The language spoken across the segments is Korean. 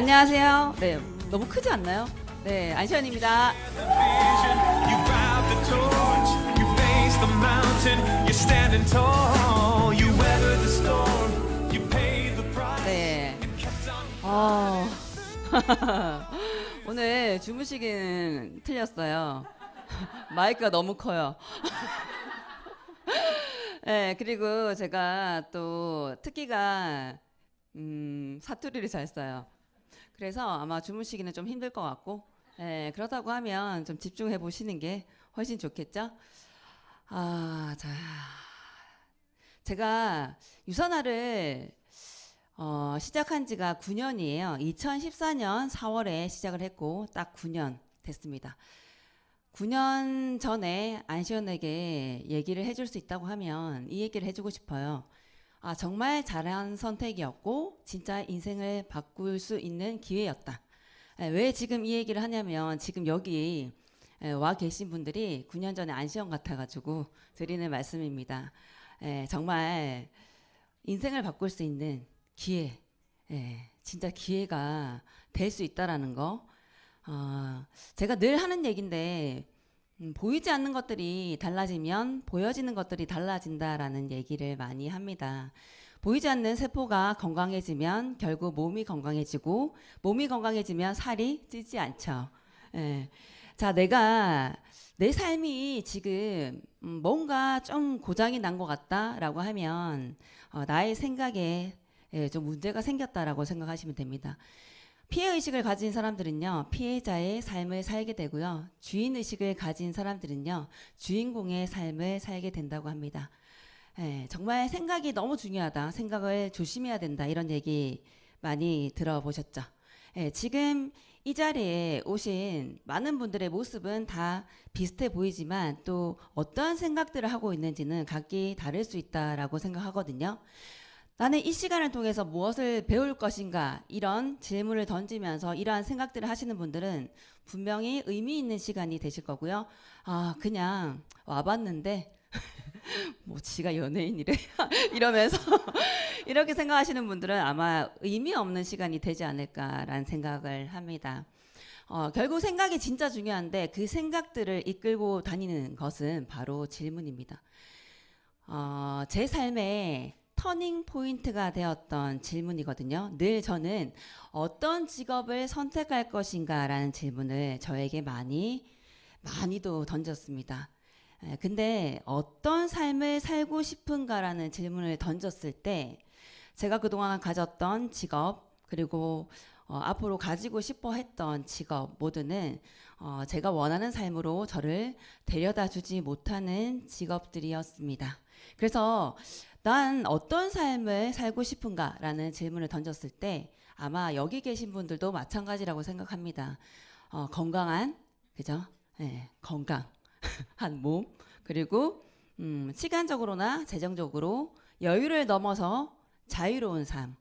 안녕하세요. 네, 너무 크지 않나요? 네, 안시현입니다. 네. 어... 오늘 주무시기는 틀렸어요. 마이크가 너무 커요. 네, 그리고 제가 또 특기가 음, 사투리를 잘 써요. 그래서 아마 주무시기는 좀 힘들 것 같고 예, 그렇다고 하면 좀 집중해 보시는 게 훨씬 좋겠죠? 아, 자. 제가 유선화를 어, 시작한 지가 9년이에요. 2014년 4월에 시작을 했고 딱 9년 됐습니다. 9년 전에 안시원에게 얘기를 해줄 수 있다고 하면 이 얘기를 해주고 싶어요. 아, 정말 잘한 선택이었고 진짜 인생을 바꿀 수 있는 기회였다. 왜 지금 이 얘기를 하냐면 지금 여기 와 계신 분들이 9년 전에 안시험 같아가지고 드리는 말씀입니다. 정말 인생을 바꿀 수 있는 기회, 진짜 기회가 될 수 있다라는 거. 어, 제가 늘 하는 얘기인데 음, 보이지 않는 것들이 달라지면 보여지는 것들이 달라진다라는 얘기를 많이 합니다. 보이지 않는 세포가 건강해지면 결국 몸이 건강해지고 몸이 건강해지면 살이 찌지 않죠. 예. 자, 내가 내 삶이 지금 음, 뭔가 좀 고장이 난 것 같다라고 하면 어, 나의 생각에 예, 좀 문제가 생겼다라고 생각하시면 됩니다. 피해의식을 가진 사람들은요, 피해자의 삶을 살게 되고요, 주인의식을 가진 사람들은요, 주인공의 삶을 살게 된다고 합니다. 예, 정말 생각이 너무 중요하다. 생각을 조심해야 된다. 이런 얘기 많이 들어보셨죠? 예, 지금 이 자리에 오신 많은 분들의 모습은 다 비슷해 보이지만 또 어떠한 생각들을 하고 있는지는 각기 다를 수 있다라고 생각하거든요. 나는 이 시간을 통해서 무엇을 배울 것인가 이런 질문을 던지면서 이러한 생각들을 하시는 분들은 분명히 의미 있는 시간이 되실 거고요. 아 그냥 와봤는데 뭐 지가 연예인이래 이러면서 이렇게 생각하시는 분들은 아마 의미 없는 시간이 되지 않을까라는 생각을 합니다. 어, 결국 생각이 진짜 중요한데 그 생각들을 이끌고 다니는 것은 바로 질문입니다. 어, 제 삶에 터닝 포인트가 되었던 질문이거든요. 늘 저는 어떤 직업을 선택할 것인가라는 질문을 저에게 많이 많이도 던졌습니다. 근데 어떤 삶을 살고 싶은가라는 질문을 던졌을 때 제가 그동안 가졌던 직업 그리고 어, 앞으로 가지고 싶어 했던 직업 모두는 어, 제가 원하는 삶으로 저를 데려다 주지 못하는 직업들이었습니다. 그래서 난 어떤 삶을 살고 싶은가라는 질문을 던졌을 때 아마 여기 계신 분들도 마찬가지라고 생각합니다. 어, 건강한, 그죠? 네, 예, 건강한 몸, 그리고 음, 시간적으로나 재정적으로 여유를 넘어서 자유로운 삶,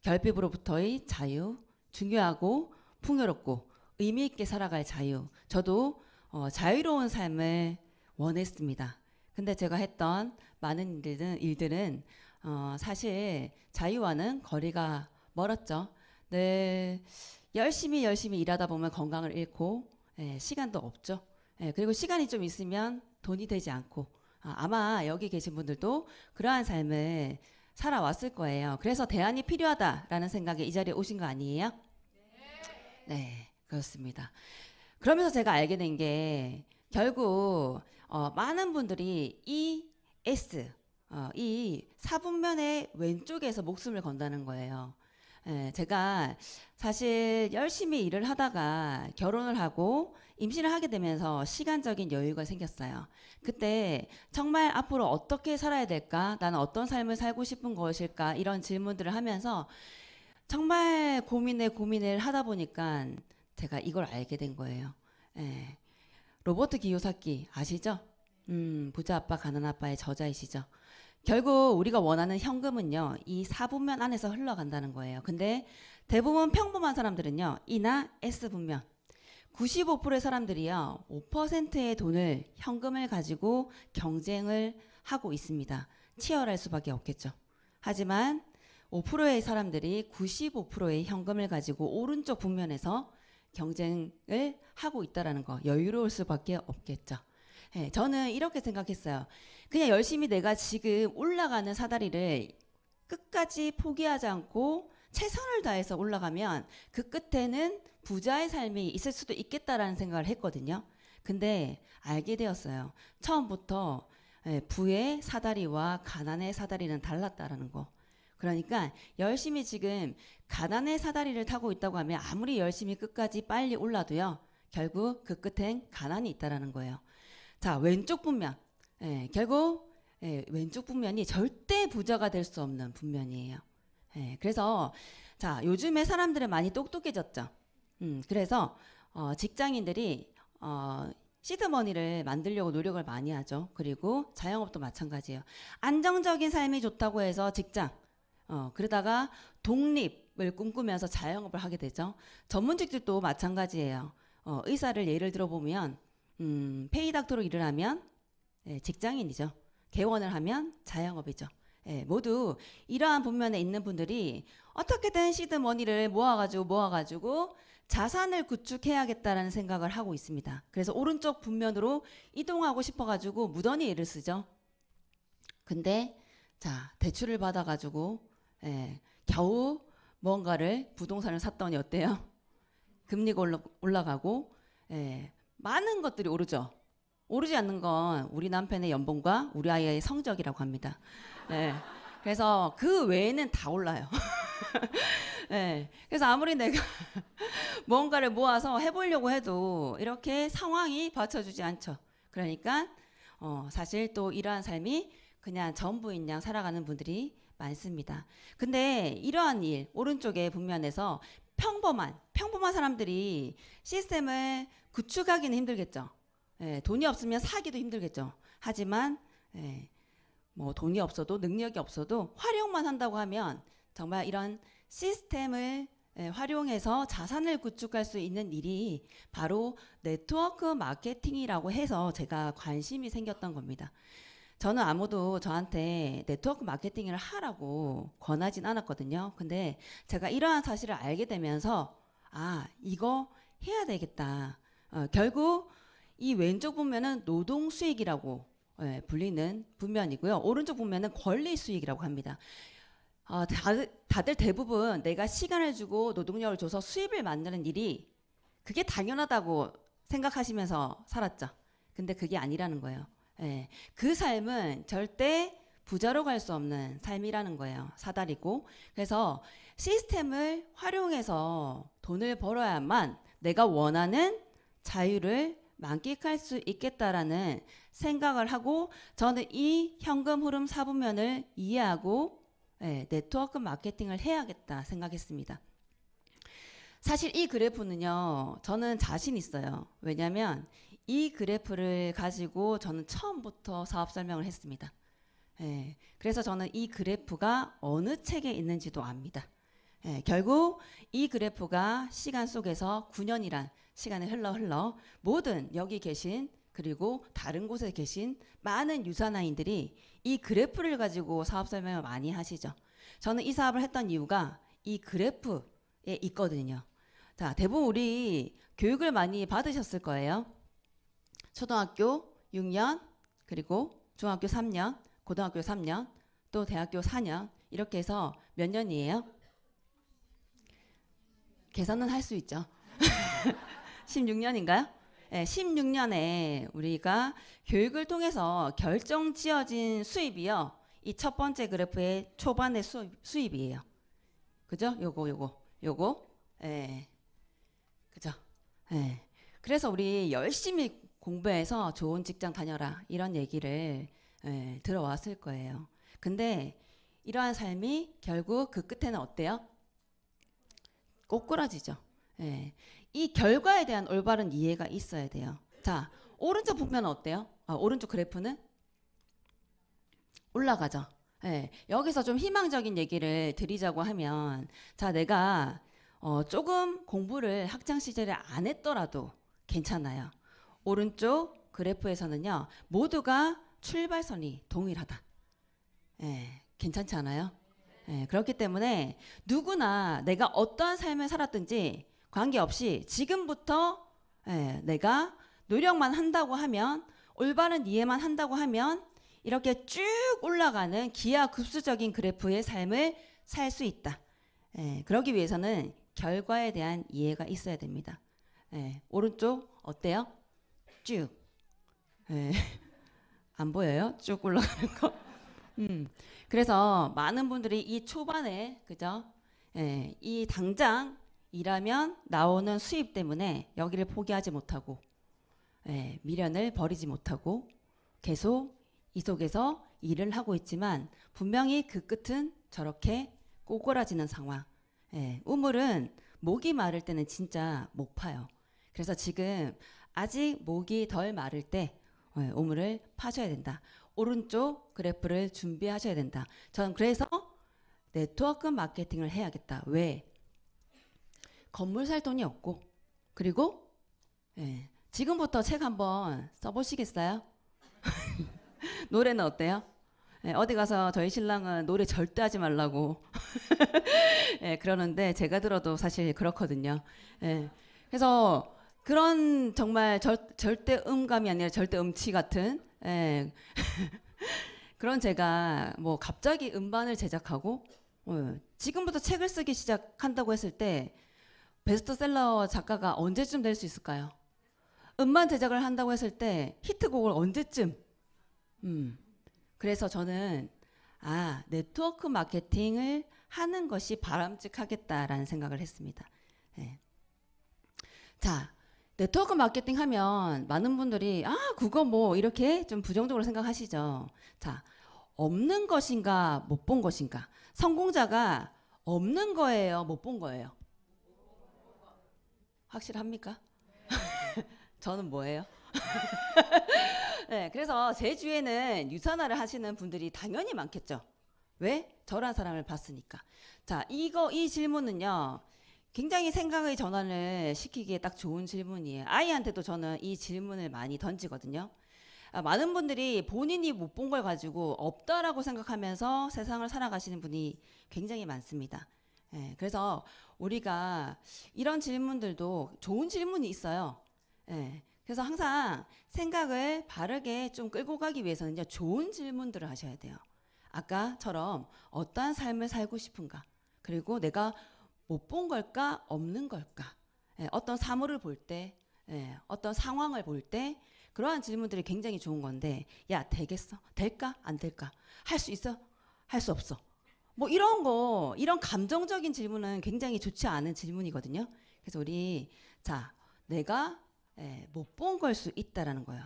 결핍으로부터의 자유, 중요하고 풍요롭고 의미 있게 살아갈 자유. 저도 어, 자유로운 삶을 원했습니다. 근데 제가 했던 많은 일들은, 일들은 어, 사실 자유와는 거리가 멀었죠. 네, 열심히 열심히 일하다 보면 건강을 잃고 예, 시간도 없죠. 예, 그리고 시간이 좀 있으면 돈이 되지 않고 아, 아마 여기 계신 분들도 그러한 삶을 살아왔을 거예요. 그래서 대안이 필요하다라는 생각에 이 자리에 오신 거 아니에요? 네, 그렇습니다. 그러면서 제가 알게 된 게 결국 어, 많은 분들이 이 S 어, 이 사분면의 왼쪽에서 목숨을 건다는 거예요. 예, 제가 사실 열심히 일을 하다가 결혼을 하고 임신을 하게 되면서 시간적인 여유가 생겼어요. 그때 정말 앞으로 어떻게 살아야 될까? 나는 어떤 삶을 살고 싶은 것일까? 이런 질문들을 하면서 정말 고민에 고민을 하다 보니까 제가 이걸 알게 된 거예요. 예. 로버트 기요사키 아시죠? 음, 부자 아빠, 가난 아빠의 저자이시죠. 결국 우리가 원하는 현금은요, 이4분면 안에서 흘러간다는 거예요. 근데 대부분 평범한 사람들은요, 이나 S분면. 95%의 사람들이요, 5%의 돈을, 현금을 가지고 경쟁을 하고 있습니다. 치열할 수밖에 없겠죠. 하지만 5%의 사람들이 95%의 현금을 가지고 오른쪽 분면에서 경쟁을 하고 있다라는 거 여유로울 수밖에 없겠죠. 예, 저는 이렇게 생각했어요. 그냥 열심히 내가 지금 올라가는 사다리를 끝까지 포기하지 않고 최선을 다해서 올라가면 그 끝에는 부자의 삶이 있을 수도 있겠다라는 생각을 했거든요. 근데 알게 되었어요. 처음부터 예, 부의 사다리와 가난의 사다리는 달랐다라는 거. 그러니까 열심히 지금 가난의 사다리를 타고 있다고 하면 아무리 열심히 끝까지 빨리 올라도요. 결국 그 끝엔 가난이 있다라는 거예요. 자, 왼쪽 분면. 예, 결국 예, 왼쪽 분면이 절대 부자가 될 수 없는 분면이에요. 예, 그래서 자, 요즘에 사람들은 많이 똑똑해졌죠. 음, 그래서 어, 직장인들이 어, 시드머니를 만들려고 노력을 많이 하죠. 그리고 자영업도 마찬가지예요. 안정적인 삶이 좋다고 해서 직장, 어, 그러다가 독립을 꿈꾸면서 자영업을 하게 되죠. 전문직들도 마찬가지예요. 어, 의사를 예를 들어보면 음, 페이닥터로 일을 하면 예, 직장인이죠. 개원을 하면 자영업이죠. 예, 모두 이러한 분면에 있는 분들이 어떻게든 시드 머니를 모아가지고 모아가지고 자산을 구축해야겠다라는 생각을 하고 있습니다. 그래서 오른쪽 분면으로 이동하고 싶어가지고 무던히 일을 쓰죠. 근데 자 대출을 받아가지고 예, 겨우 뭔가를 부동산을 샀더니 어때요? 금리가 올라, 가고 예, 많은 것들이 오르죠. 오르지 않는 건 우리 남편의 연봉과 우리 아이의 성적이라고 합니다. 네. 그래서 그 외에는 다 올라요. 네. 그래서 아무리 내가 뭔가를 모아서 해보려고 해도 이렇게 상황이 받쳐주지 않죠. 그러니까 어, 사실 또 이러한 삶이 그냥 전부인 양 살아가는 분들이 많습니다. 근데 이러한 일, 오른쪽에 북면에서 평범한 평범한 사람들이 시스템을 구축하기는 힘들겠죠. 예, 돈이 없으면 사기도 힘들겠죠. 하지만 예, 뭐 돈이 없어도 능력이 없어도 활용만 한다고 하면 정말 이런 시스템을 예, 활용해서 자산을 구축할 수 있는 일이 바로 네트워크 마케팅이라고 해서 제가 관심이 생겼던 겁니다. 저는 아무도 저한테 네트워크 마케팅을 하라고 권하진 않았거든요. 근데 제가 이러한 사실을 알게 되면서 아, 이거 해야 되겠다. 어, 결국 이 왼쪽 보면은 노동 수익이라고 예, 불리는 분면이고요. 오른쪽 보면은 권리 수익이라고 합니다. 어, 다 다들 대부분 내가 시간을 주고 노동력을 줘서 수입을 만드는 일이 그게 당연하다고 생각하시면서 살았죠. 근데 그게 아니라는 거예요. 예, 그 삶은 절대 부자로 갈 수 없는 삶이라는 거예요. 사다리고. 그래서 시스템을 활용해서 돈을 벌어야만 내가 원하는 자유를 만끽할 수 있겠다라는 생각을 하고 저는 이 현금 흐름 사분면을 이해하고 예, 네트워크 마케팅을 해야겠다 생각했습니다. 사실 이 그래프는요, 저는 자신 있어요. 왜냐면 이 그래프를 가지고 저는 처음부터 사업 설명을 했습니다. 예, 그래서 저는 이 그래프가 어느 책에 있는지도 압니다. 예, 결국 이 그래프가 시간 속에서 9년이란 시간을 흘러 흘러 모든 여기 계신 그리고 다른 곳에 계신 많은 유산나인들이이 그래프를 가지고 사업 설명을 많이 하시죠. 저는 이 사업을 했던 이유가 이 그래프에 있거든요. 자, 대부분 우리 교육을 많이 받으셨을 거예요. 초등학교 6년 그리고 중학교 3년 고등학교 3년 또 대학교 4년 이렇게 해서 몇 년이에요? 계산은 할 수 있죠. 16년인가요? 네, 16년에 우리가 교육을 통해서 결정 지어진 수입이요. 이 첫 번째 그래프의 초반의 수입, 이에요 그죠? 요거, 요거, 요거. 예. 네. 그죠? 예. 네. 그래서 우리 열심히 공부해서 좋은 직장 다녀라 이런 얘기를 예, 들어왔을 거예요. 근데 이러한 삶이 결국 그 끝에는 어때요? 꼬꾸라지죠. 예. 이 결과에 대한 올바른 이해가 있어야 돼요. 자, 오른쪽 보면 어때요? 아, 오른쪽 그래프는 올라가죠. 예. 여기서 좀 희망적인 얘기를 드리자고 하면, 자, 내가 어, 조금 공부를 학창 시절에 안 했더라도 괜찮아요. 오른쪽 그래프에서는요. 모두가 출발선이 동일하다. 예, 괜찮지 않아요? 예, 그렇기 때문에 누구나 내가 어떠한 삶을 살았든지 관계없이 지금부터 예, 내가 노력만 한다고 하면 올바른 이해만 한다고 하면 이렇게 쭉 올라가는 기하급수적인 그래프의 삶을 살 수 있다. 예, 그러기 위해서는 결과에 대한 이해가 있어야 됩니다. 예, 오른쪽 어때요? 쭉. 네. 안 보여요? 쭉 올라가는 거. 음. 그래서 많은 분들이 이 초반에 그죠? 예, 이 당장 일하면 나오는 수입 때문에 여기를 포기하지 못하고 예, 미련을 버리지 못하고 계속 이 속에서 일을 하고 있지만 분명히 그 끝은 저렇게 꼬꾸라지는 상황. 예, 우물은 목이 마를 때는 진짜 못 파요. 그래서 지금 아직 목이 덜 마를 때 예, 오물을 파셔야 된다. 오른쪽 그래프를 준비하셔야 된다. 저는 그래서 네트워크 마케팅을 해야겠다. 왜? 건물 살 돈이 없고 그리고 예, 지금부터 책 한번 써보시겠어요? 노래는 어때요? 예, 어디 가서 저희 신랑은 노래 절대 하지 말라고 예, 그러는데 제가 들어도 사실 그렇거든요. 예, 그래서 그런 정말 절, 절대 음감이 아니라 절대 음치 같은 예. 그런 제가 뭐 갑자기 음반을 제작하고 예. 지금부터 책을 쓰기 시작한다고 했을 때 베스트셀러 작가가 언제쯤 될 수 있을까요? 음반 제작을 한다고 했을 때 히트곡을 언제쯤? 음. 그래서 저는 아 네트워크 마케팅을 하는 것이 바람직하겠다라는 생각을 했습니다. 예. 자, 네트워크 마케팅 하면 많은 분들이 아 그거 뭐 이렇게 좀 부정적으로 생각하시죠. 자 없는 것인가 못 본 것인가 성공자가 없는 거예요 못 본 거예요. 확실합니까? 저는 뭐예요? 네, 그래서 제 주위에는 유산화를 하시는 분들이 당연히 많겠죠. 왜? 저란 사람을 봤으니까. 자, 이거 이 질문은요. 굉장히 생각의 전환을 시키기에 딱 좋은 질문이에요. 아이한테도 저는 이 질문을 많이 던지거든요. 아, 많은 분들이 본인이 못 본 걸 가지고 없다라고 생각하면서 세상을 살아가시는 분이 굉장히 많습니다. 예, 그래서 우리가 이런 질문들도 좋은 질문이 있어요. 예, 그래서 항상 생각을 바르게 좀 끌고 가기 위해서는요, 좋은 질문들을 하셔야 돼요. 아까처럼 어떠한 삶을 살고 싶은가? 그리고 내가 못본 걸까? 없는 걸까? 예, 어떤 사물을 볼 때, 예, 어떤 상황을 볼 때, 그러한 질문들이 굉장히 좋은 건데, 야, 되겠어? 될까? 안 될까? 할 수 있어? 할 수 없어? 뭐 이런 거, 이런 감정적인 질문은 굉장히 좋지 않은 질문이거든요. 그래서 우리, 자, 내가 예, 못본 걸 수 있다라는 거예요.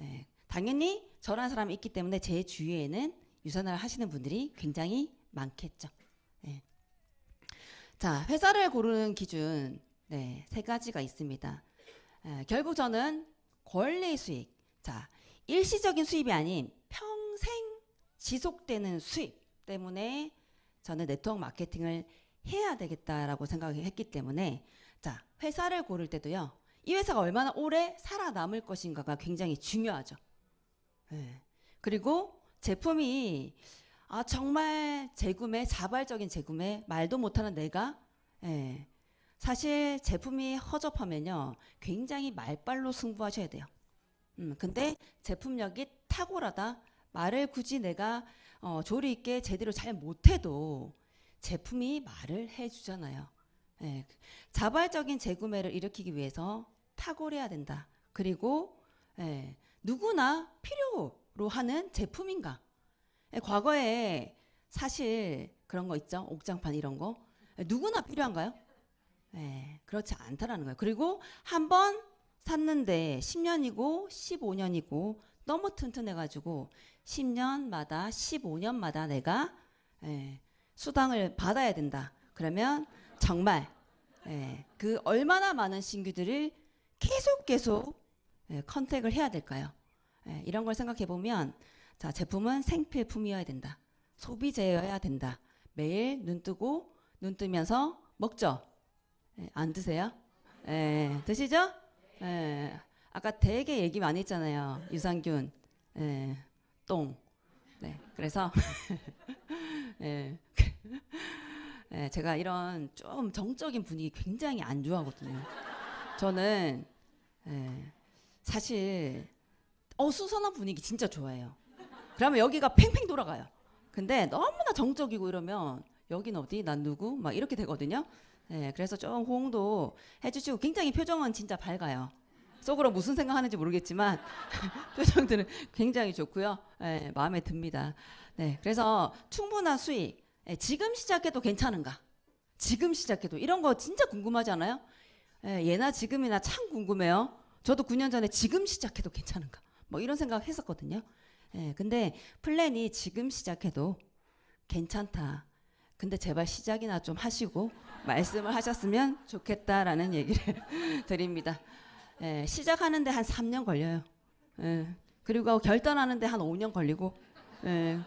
예, 당연히 저란 사람이 있기 때문에 제 주위에는 유산화 하시는 분들이 굉장히 많겠죠. 자, 회사를 고르는 기준 네, 세 가지가 있습니다. 에, 결국 저는 권리 수익. 자, 일시적인 수입이 아닌 평생 지속되는 수입 때문에 저는 네트워크 마케팅을 해야 되겠다라고 생각했기 때문에 자, 회사를 고를 때도요. 이 회사가 얼마나 오래 살아남을 것인가가 굉장히 중요하죠. 에, 예. 그리고 제품이 아 정말 재구매 자발적인 재구매 말도 못하는 내가 예. 사실 제품이 허접하면요 굉장히 말빨로 승부하셔야 돼요. 음, 근데 제품력이 탁월하다 말을 굳이 내가 어, 조리 있게 제대로 잘 못해도 제품이 말을 해주잖아요. 예. 자발적인 재구매를 일으키기 위해서 탁월해야 된다. 그리고 예, 누구나 필요로 하는 제품인가 예, 과거에 사실 그런 거 있죠. 옥장판 이런 거. 예, 누구나 필요한가요? 네, 그렇지 않다라는 거예요. 그리고 한 번 샀는데 10년이고 15년이고 너무 튼튼해가지고 10년마다 15년마다 내가 예, 수당을 받아야 된다. 그러면 정말 예, 그 얼마나 많은 신규들을 계속 계속 예, 컨택을 해야 될까요? 예, 이런 걸 생각해 보면 자, 제품은 생필품이어야 된다. 소비재여야 된다. 매일 눈 뜨고 눈 뜨면서 먹죠. 예, 안 드세요? 예, 드시죠? 예. 아까 되게 얘기 많이 했잖아요. 유산균, 예, 똥. 네, 그래서 예, 예, 제가 이런 좀 정적인 분위기 굉장히 안 좋아하거든요. 저는 예, 사실 어수선한 분위기 진짜 좋아해요. 그러면 여기가 팽팽 돌아가요. 근데 너무나 정적이고 이러면 여긴 어디 난 누구 막 이렇게 되거든요. 네, 그래서 좀 호응도 해주시고 굉장히 표정은 진짜 밝아요. 속으로 무슨 생각하는지 모르겠지만 표정들은 굉장히 좋고요. 네, 마음에 듭니다. 네, 그래서 충분한 수익. 네, 지금 시작해도 괜찮은가? 지금 시작해도 이런 거 진짜 궁금하지 않아요? 네, 예나 지금이나 참 궁금해요. 저도 9년 전에 지금 시작해도 괜찮은가? 뭐 이런 생각 했었거든요. 예, 근데 플랜이 지금 시작해도 괜찮다. 근데 제발 시작이나 좀 하시고 말씀을 하셨으면 좋겠다라는 얘기를 드립니다. 예, 시작하는데 한 3년 걸려요. 예, 그리고 결단하는데 한 5년 걸리고 예,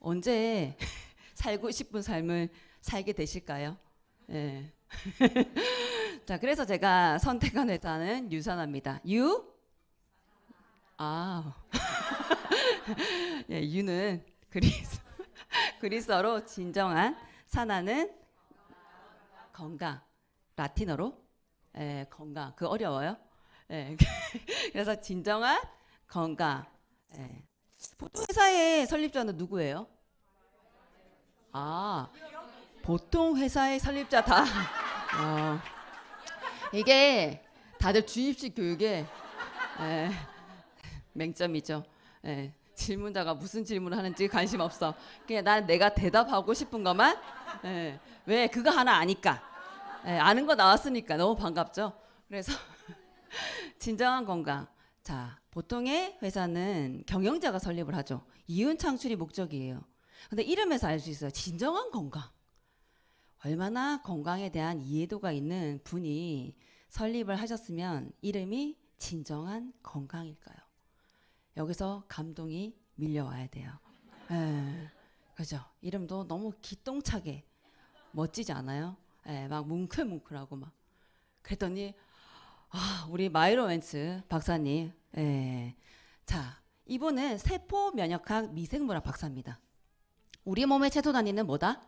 언제 살고 싶은 삶을 살게 되실까요? 예. 자, 그래서 제가 선택한 회사는 유산합니다 유? 아. 예, 유는 그리스 그리스어로 진정한 사나는 건강. 라틴어로 예, 건강. 그 어려워요. 예, 그래서 진정한 건강. 예. 보통 회사의 설립자는 누구예요? 아, 보통 회사의 설립자 다. 어, 이게 다들 주입식 교육에 예, 맹점이죠. 예. 질문자가 무슨 질문을 하는지 관심 없어. 그냥 난 내가 대답하고 싶은 것만. 예. 왜 그거 하나 아니까. 예, 아는 거 나왔으니까 너무 반갑죠. 그래서 진정한 건강. 자, 보통의 회사는 경영자가 설립을 하죠. 이윤 창출이 목적이에요. 근데 이름에서 알 수 있어요. 진정한 건강. 얼마나 건강에 대한 이해도가 있는 분이 설립을 하셨으면 이름이 진정한 건강일까요? 여기서 감동이 밀려와야 돼요. 예, 그죠? 이름도 너무 기똥차게 멋지지 않아요? 예, 막 뭉클뭉클하고 막. 그랬더니 아, 우리 마이로 웬츠 박사님, 예, 자 이분은 세포 면역학 미생물학 박사입니다. 우리 몸의 최소 단위는 뭐다?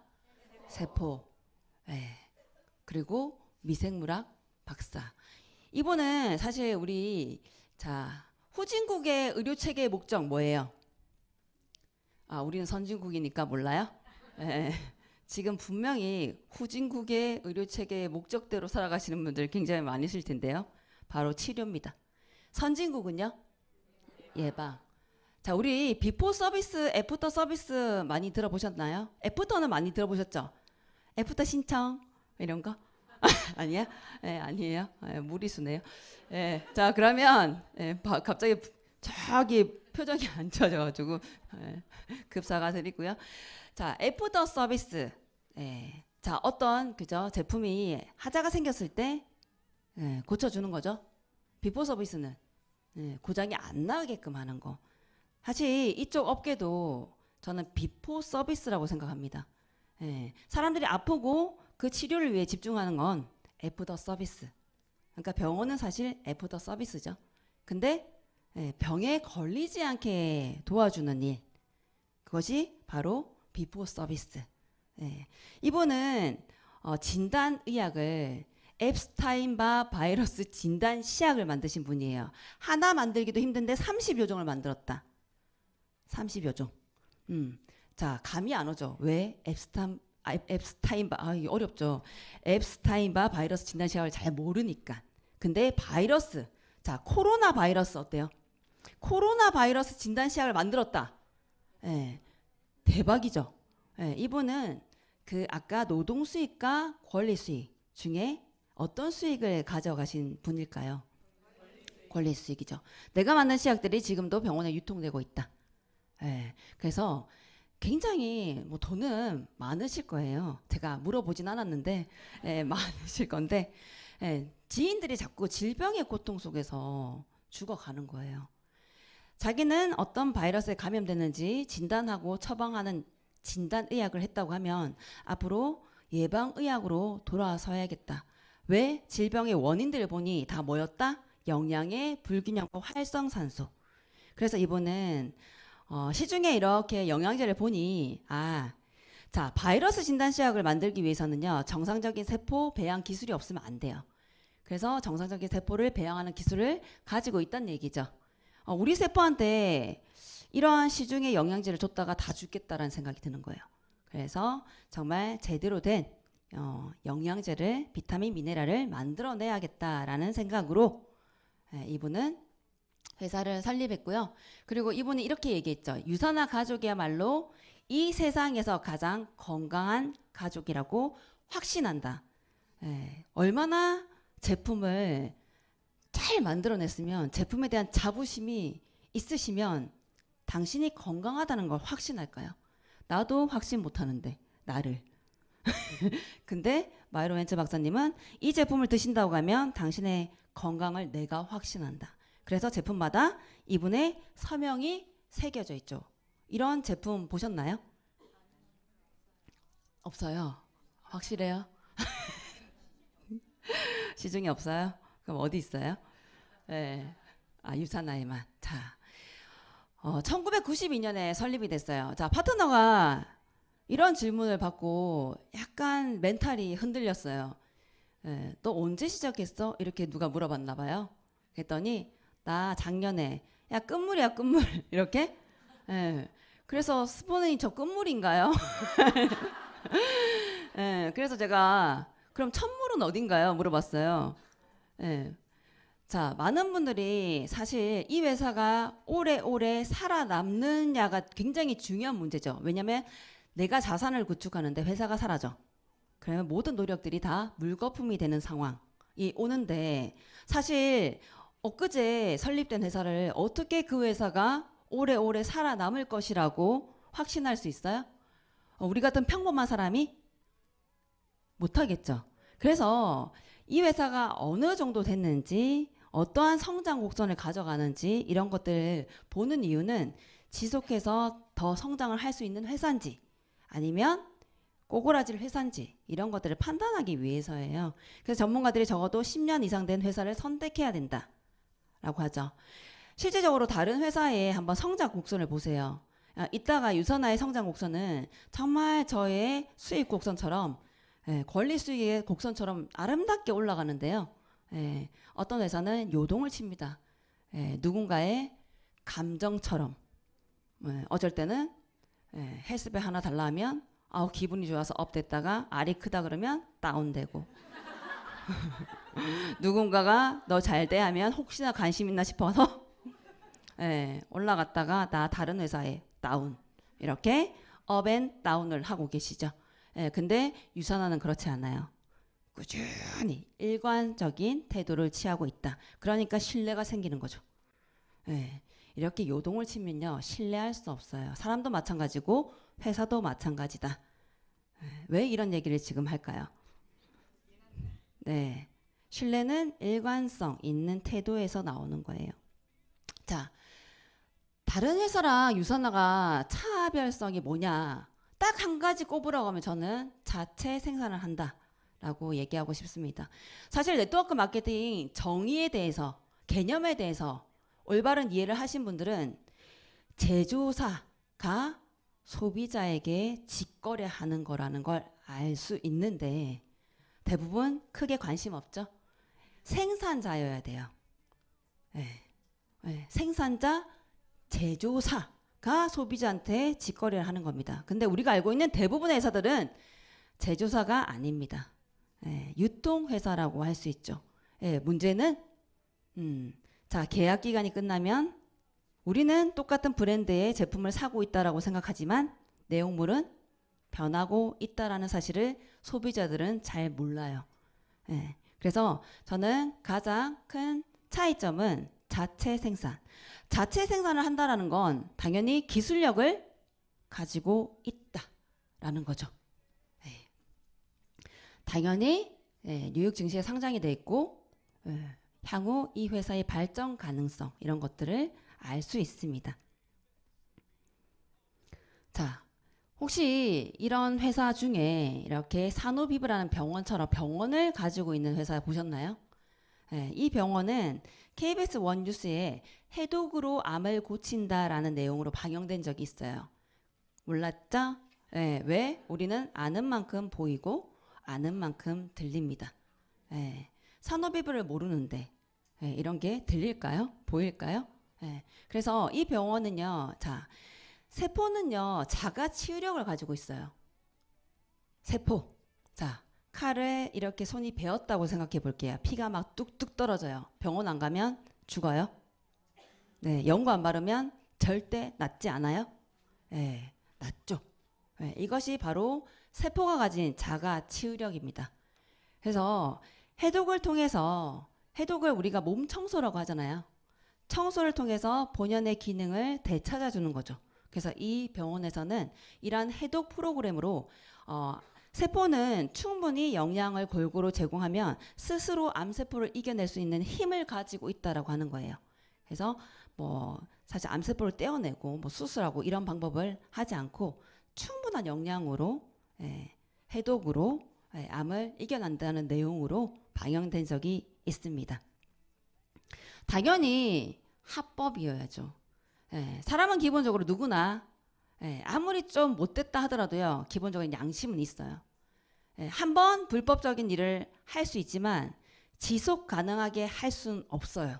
세포. 예. 그리고 미생물학 박사. 이분은 사실 우리 자 후진국의 의료 체계의 목적 뭐예요? 아, 우리는 선진국이니까 몰라요? 네. 지금 분명히 후진국의 의료 체계의 목적대로 살아가시는 분들 굉장히 많으실 텐데요. 바로 치료입니다. 선진국은요? 예방. 자, 우리 비포 서비스, 애프터 서비스 많이 들어보셨나요? 애프터는 많이 들어보셨죠? 애프터 신청 이런 거? 아니야? 예, 아니에요. 예, 무리수네요. 예, 자 그러면 예, 바, 갑자기 저기 표정이 안 좋아져가지고 예, 급사가 드리고요. 자 애프터 서비스. 예, 자 어떤 그죠 제품이 하자가 생겼을 때 예, 고쳐주는 거죠. 비포 서비스는 예, 고장이 안 나게끔 하는 거. 사실 이쪽 업계도 저는 비포 서비스라고 생각합니다. 예, 사람들이 아프고 그 치료를 위해 집중하는 건 애프터 서비스. 그러니까 병원은 사실 애프터 서비스죠. 근데 예, 병에 걸리지 않게 도와주는 일. 그것이 바로 비포 서비스. 예. 이분은 어, 진단 의학을 앱스타인바 바이러스 진단 시약을 만드신 분이에요. 하나 만들기도 힘든데 30여 종을 만들었다. 30여 종. 음. 자, 감이 안 오죠. 왜 앱스타인 아, 앱스타인바 아이 어렵죠. 앱스타인바 바이러스 진단 시각을 잘 모르니까. 근데 바이러스 자 코로나 바이러스 어때요? 코로나 바이러스 진단 시약을 만들었다. 예, 대박이죠. 예, 이분은 그 아까 노동 수익과 권리 수익 중에 어떤 수익을 가져가신 분일까요? 권리 수익이죠. 내가 만든 시약들이 지금도 병원에 유통되고 있다. 예, 그래서 굉장히 뭐 돈은 많으실 거예요. 제가 물어보진 않았는데 예, 많으실 건데 예, 지인들이 자꾸 질병의 고통 속에서 죽어가는 거예요. 자기는 어떤 바이러스에 감염되는지 진단하고 처방하는 진단 의학을 했다고 하면 앞으로 예방 의학으로 돌아서야겠다. 왜 질병의 원인들을 보니 다 뭐였다? 영양의 불균형과 활성산소. 그래서 이번엔 어, 시중에 이렇게 영양제를 보니 아, 자, 바이러스 진단 시약을 만들기 위해서는요. 정상적인 세포 배양 기술이 없으면 안 돼요. 그래서 정상적인 세포를 배양하는 기술을 가지고 있다는 얘기죠. 어, 우리 세포한테 이러한 시중에 영양제를 줬다가 다 죽겠다라는 생각이 드는 거예요. 그래서 정말 제대로 된 어, 영양제를 비타민 미네랄을 만들어내야겠다라는 생각으로 에, 예, 이분은 회사를 설립했고요. 그리고 이분이 이렇게 얘기했죠. 유산화 가족이야말로 이 세상에서 가장 건강한 가족이라고 확신한다. 예, 얼마나 제품을 잘 만들어냈으면 제품에 대한 자부심이 있으시면 당신이 건강하다는 걸 확신할까요? 나도 확신 못하는데 나를. 근데 마이로 벤처 박사님은 이 제품을 드신다고 하면 당신의 건강을 내가 확신한다. 그래서 제품마다 이분의 서명이 새겨져 있죠. 이런 제품 보셨나요? 없어요. 확실해요? 시중에 없어요? 그럼 어디 있어요? 네. 아, 유사나에만. 자. 어, 1992년에 설립이 됐어요. 자, 파트너가 이런 질문을 받고 약간 멘탈이 흔들렸어요. 예, 너 언제 시작했어? 이렇게 누가 물어봤나 봐요. 그랬더니 나 작년에 야 끝물이야 끝물 이렇게 예. 그래서 스포네이 저 끝물인가요? 예. 그래서 제가 그럼 첫물은 어딘가요? 물어봤어요. 예. 자, 많은 분들이 사실 이 회사가 오래오래 살아남느냐가 굉장히 중요한 문제죠. 왜냐면 내가 자산을 구축하는데 회사가 사라져. 그러면 모든 노력들이 다 물거품이 되는 상황이 오는데 사실 엊그제 설립된 회사를 어떻게 그 회사가 오래오래 살아남을 것이라고 확신할 수 있어요? 어, 우리 같은 평범한 사람이 못하겠죠. 그래서 이 회사가 어느 정도 됐는지 어떠한 성장 곡선을 가져가는지 이런 것들 을 보는 이유는 지속해서 더 성장을 할 수 있는 회사인지 아니면 꼬꾸라질 회사인지 이런 것들을 판단하기 위해서예요. 그래서 전문가들이 적어도 10년 이상 된 회사를 선택해야 된다. 라고 하죠. 실제적으로 다른 회사에 한번 성장 곡선을 보세요. 아, 이따가 유선화의 성장 곡선은 정말 저의 수익 곡선처럼 예, 권리 수익의 곡선처럼 아름답게 올라가는데요. 예, 어떤 회사는 요동을 칩니다. 예, 누군가의 감정처럼 어쩔 때는 헬스백 하나 달라 하면 아우 기분이 좋아서 업됐다가 알이 크다 그러면 다운되고 누군가가 너잘돼 하면 혹시나 관심 있나 싶어서 예, 올라갔다가 나 다른 회사에 다운 이렇게 업앤 다운을 하고 계시죠. 예, 근데 유산화는 그렇지 않아요. 꾸준히 일관적인 태도를 취하고 있다. 그러니까 신뢰가 생기는 거죠. 예, 이렇게 요동을 치면요 신뢰할 수 없어요. 사람도 마찬가지고 회사도 마찬가지다. 예, 왜 이런 얘기를 지금 할까요? 네. 신뢰는 일관성 있는 태도에서 나오는 거예요. 자, 다른 회사랑 유선화가 차별성이 뭐냐? 딱 한 가지 꼽으라고 하면 저는 자체 생산을 한다. 라고 얘기하고 싶습니다. 사실 네트워크 마케팅 정의에 대해서, 개념에 대해서 올바른 이해를 하신 분들은 제조사가 소비자에게 직거래하는 거라는 걸 알 수 있는데 대부분 크게 관심 없죠. 생산자여야 돼요. 네. 네. 생산자, 제조사가 소비자한테 직거래를 하는 겁니다. 근데 우리가 알고 있는 대부분의 회사들은 제조사가 아닙니다. 네. 유통회사라고 할 수 있죠. 문제는 음. 자 계약 기간이 끝나면 우리는 똑같은 브랜드의 제품을 사고 있다라고 생각하지만 내용물은 변하고 있다라는 사실을 소비자들은 잘 몰라요. 예. 그래서 저는 가장 큰 차이점은 자체 생산. 자체 생산을 한다라는 건 당연히 기술력을 가지고 있다라는 거죠. 예. 당연히 예, 뉴욕 증시에 상장이 돼 있고 예, 향후 이 회사의 발전 가능성 이런 것들을 알 수 있습니다. 자, 혹시 이런 회사 중에 이렇게 산호비브라는 병원처럼 병원을 가지고 있는 회사 보셨나요? 네, 이 병원은 KBS 원뉴스에 해독으로 암을 고친다라는 내용으로 방영된 적이 있어요. 몰랐죠? 네, 왜? 우리는 아는 만큼 보이고 아는 만큼 들립니다. 네, 예, 산호비브를 모르는데 이런 게 들릴까요? 보일까요? 그래서 이 병원은요, 자, 세포는요, 자가 치유력을 가지고 있어요. 세포. 자, 칼에 이렇게 손이 베었다고 생각해 볼게요. 피가 막 뚝뚝 떨어져요. 병원 안 가면 죽어요. 네, 연고 안 바르면 절대 낫지 않아요. 네, 낫죠. 네, 이것이 바로 세포가 가진 자가 치유력입니다. 그래서 해독을 통해서 해독을 우리가 몸 청소라고 하잖아요. 청소를 통해서 본연의 기능을 되찾아주는 거죠. 그래서 이 병원에서는 이러한 해독 프로그램으로 어, 세포는 충분히 영양을 골고루 제공하면 스스로 암세포를 이겨낼 수 있는 힘을 가지고 있다라고 하는 거예요. 그래서 뭐 사실 암세포를 떼어내고 뭐 수술하고 이런 방법을 하지 않고 충분한 영양으로 예, 해독으로 예, 암을 이겨낸다는 내용으로 방영된 적이 있습니다. 당연히 합법이어야죠. 예, 사람은 기본적으로 누구나 예, 아무리 좀 못됐다 하더라도요 기본적인 양심은 있어요. 예, 한번 불법적인 일을 할 수 있지만 지속 가능하게 할수 없어요.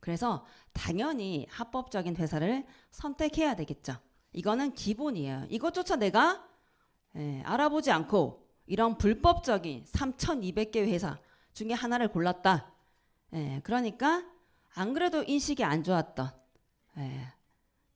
그래서 당연히 합법적인 회사를 선택해야 되겠죠. 이거는 기본이에요. 이것조차 내가 예, 알아보지 않고 이런 불법적인 3,200개 회사 중에 하나를 골랐다. 예, 그러니까 안 그래도 인식이 안 좋았던 예,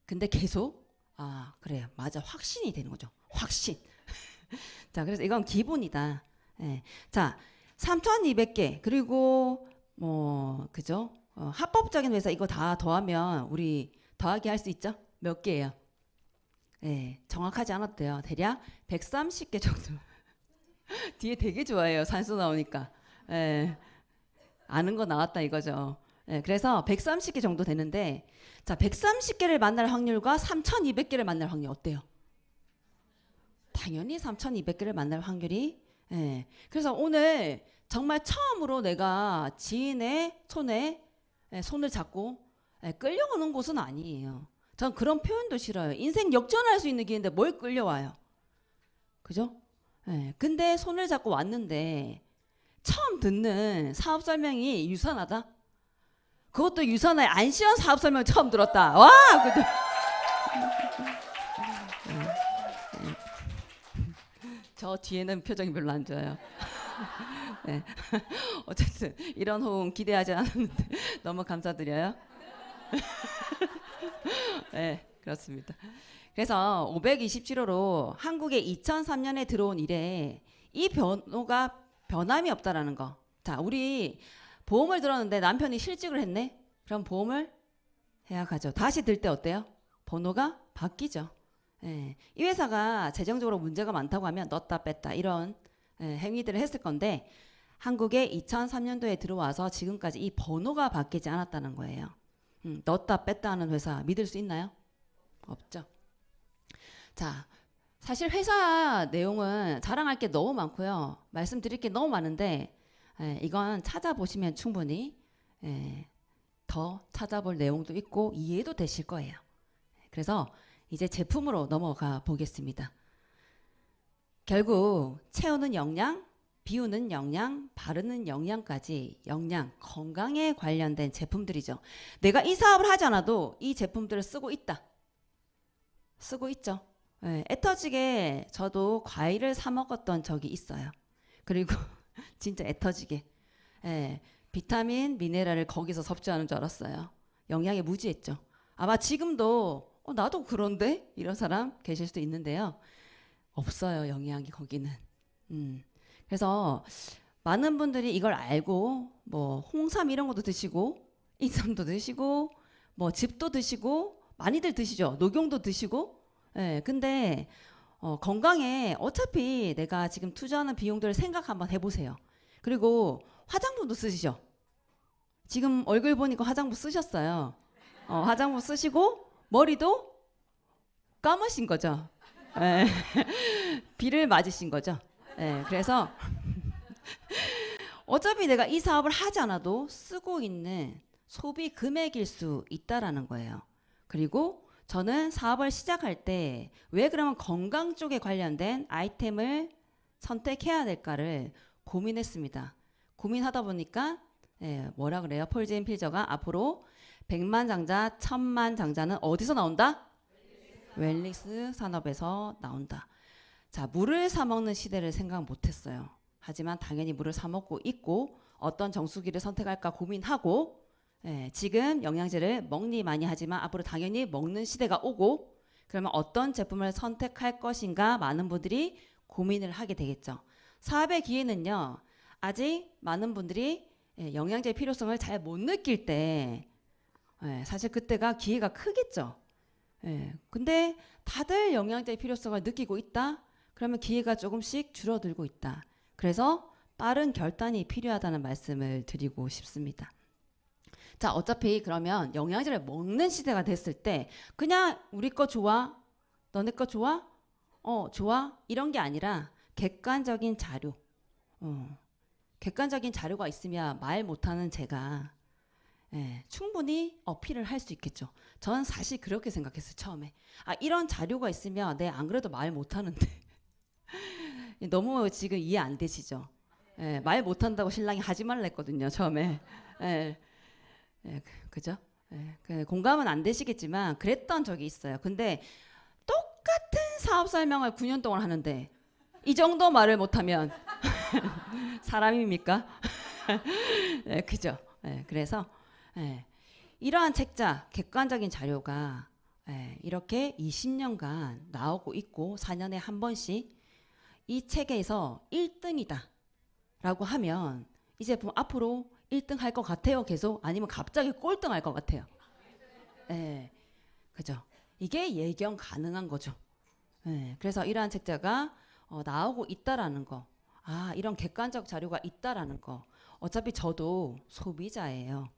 근데 계속 아 그래 맞아 확신이 되는 거죠. 확신. 자 그래서 이건 기본이다. 예. 자 3,200개 그리고 뭐 그죠? 어, 합법적인 회사 이거 다 더하면 우리 더하기 할 수 있죠? 몇 개예요? 예, 정확하지 않았대요 대략 130개 정도. 뒤에 되게 좋아해요. 산소 나오니까. 예. 아는 거 나왔다 이거죠. 예, 그래서 130개 정도 되는데 자 130개를 만날 확률과 3,200개를 만날 확률 어때요? 당연히 3,200개를 만날 확률이 네. 그래서 오늘 정말 처음으로 내가 지인의 손에 예, 손을 잡고 끌려오는 곳은 아니에요. 전 그런 표현도 싫어요. 인생 역전할 수 있는 기회인데 뭘 끌려와요? 그죠? 예, 근데 손을 잡고 왔는데 처음 듣는 사업 설명이 유산하다? 그것도 유선의 안시현 사업 설명 처음 들었다. 와! 그래저 뒤에는 표정이 별로 안 좋아요. 네. 어쨌든 이런 호응 기대하지 않았는데 너무 감사드려요. 네, 그렇습니다. 그래서 527호로 한국에 2003년에 들어온 이래 이 변호가 변함이 없다라는 거. 자, 우리 보험을 들었는데 남편이 실직을 했네. 그럼 보험을 해약하죠. 다시 들 때 어때요? 번호가 바뀌죠. 예, 이 회사가 재정적으로 문제가 많다고 하면 넣다 뺐다 이런 예, 행위들을 했을 건데 한국에 2003년도에 들어와서 지금까지 이 번호가 바뀌지 않았다는 거예요. 음, 넣다 뺐다 하는 회사 믿을 수 있나요? 없죠. 자, 사실 회사 내용은 자랑할 게 너무 많고요. 말씀드릴 게 너무 많은데 예, 이건 찾아보시면 충분히 예, 더 찾아볼 내용도 있고 이해도 되실 거예요. 그래서 이제 제품으로 넘어가 보겠습니다. 결국 채우는 영양, 비우는 영양, 바르는 영양까지 영양, 건강에 관련된 제품들이죠. 내가 이 사업을 하지 않아도 이 제품들을 쓰고 있다. 쓰고 있죠. 예, 애터지게 저도 과일을 사 먹었던 적이 있어요. 그리고 진짜 애터지게. 예, 비타민, 미네랄을 거기서 섭취하는 줄 알았어요. 영양에 무지했죠. 아마 지금도 어, 나도 그런데 이런 사람 계실 수도 있는데요. 없어요 영양이 거기는. 음. 그래서 많은 분들이 이걸 알고 뭐 홍삼 이런 것도 드시고 인삼도 드시고 뭐 즙도 드시고 많이들 드시죠. 녹용도 드시고. 예. 근데 어, 건강에 어차피 내가 지금 투자하는 비용들을 생각 한번 해보세요. 그리고 화장품도 쓰시죠. 지금 얼굴 보니까 화장품 쓰셨어요. 어, 화장품 쓰시고 머리도 감으신 거죠. 예. 비를 맞으신 거죠. 에, 예, 그래서 어차피 내가 이 사업을 하지 않아도 쓰고 있는 소비 금액일 수 있다라는 거예요. 그리고 저는 사업을 시작할 때 왜 그러면 건강 쪽에 관련된 아이템을 선택해야 될까를 고민했습니다. 고민하다 보니까 예, 뭐라 그래요? 폴제 필저가 앞으로 100만 장자, 1000만 장자는 어디서 나온다? 웰리스 산업에서 나온다. 자, 물을 사 먹는 시대를 생각 못 했어요. 하지만 당연히 물을 사 먹고 있고 어떤 정수기를 선택할까 고민하고 예, 지금 영양제를 먹니 많이 하지만 앞으로 당연히 먹는 시대가 오고 그러면 어떤 제품을 선택할 것인가 많은 분들이 고민을 하게 되겠죠. 사업의 기회는요. 아직 많은 분들이 예, 영양제 필요성을 잘 못 느낄 때 예, 사실 그때가 기회가 크겠죠. 예, 근데 다들 영양제의 필요성을 느끼고 있다. 그러면 기회가 조금씩 줄어들고 있다. 그래서 빠른 결단이 필요하다는 말씀을 드리고 싶습니다. 자, 어차피 그러면 영양제를 먹는 시대가 됐을 때 그냥 우리 거 좋아? 너네 거 좋아? 어, 좋아? 이런 게 아니라 객관적인 자료. 어. 객관적인 자료가 있으면 말 못하는 제가 예, 충분히 어필을 할 수 있겠죠. 저는 사실 그렇게 생각했어요, 처음에. 아, 이런 자료가 있으면 내안 네, 그래도 말 못하는데. 너무 지금 이해 안 되시죠? 예, 말 못한다고 신랑이 하지 말라 했거든요, 처음에. 예, 예, 그, 그죠? 예, 그 공감은 안 되시겠지만 그랬던 적이 있어요. 근데 똑같은 사업 설명을 9년 동안 하는데 이 정도 말을 못하면 사람입니까? 예, 그죠? 예, 그래서 예, 이러한 책자 객관적인 자료가 예, 이렇게 20년간 나오고 있고 4년에 한 번씩 이 책에서 1등이다 라고 하면 이제 앞으로 1등 할 것 같아요, 계속? 아니면 갑자기 꼴등 할 것 같아요? 예. 네, 그죠. 이게 예견 가능한 거죠. 예. 네, 그래서 이러한 책자가 어, 나오고 있다라는 거. 아, 이런 객관적 자료가 있다라는 거. 어차피 저도 소비자예요.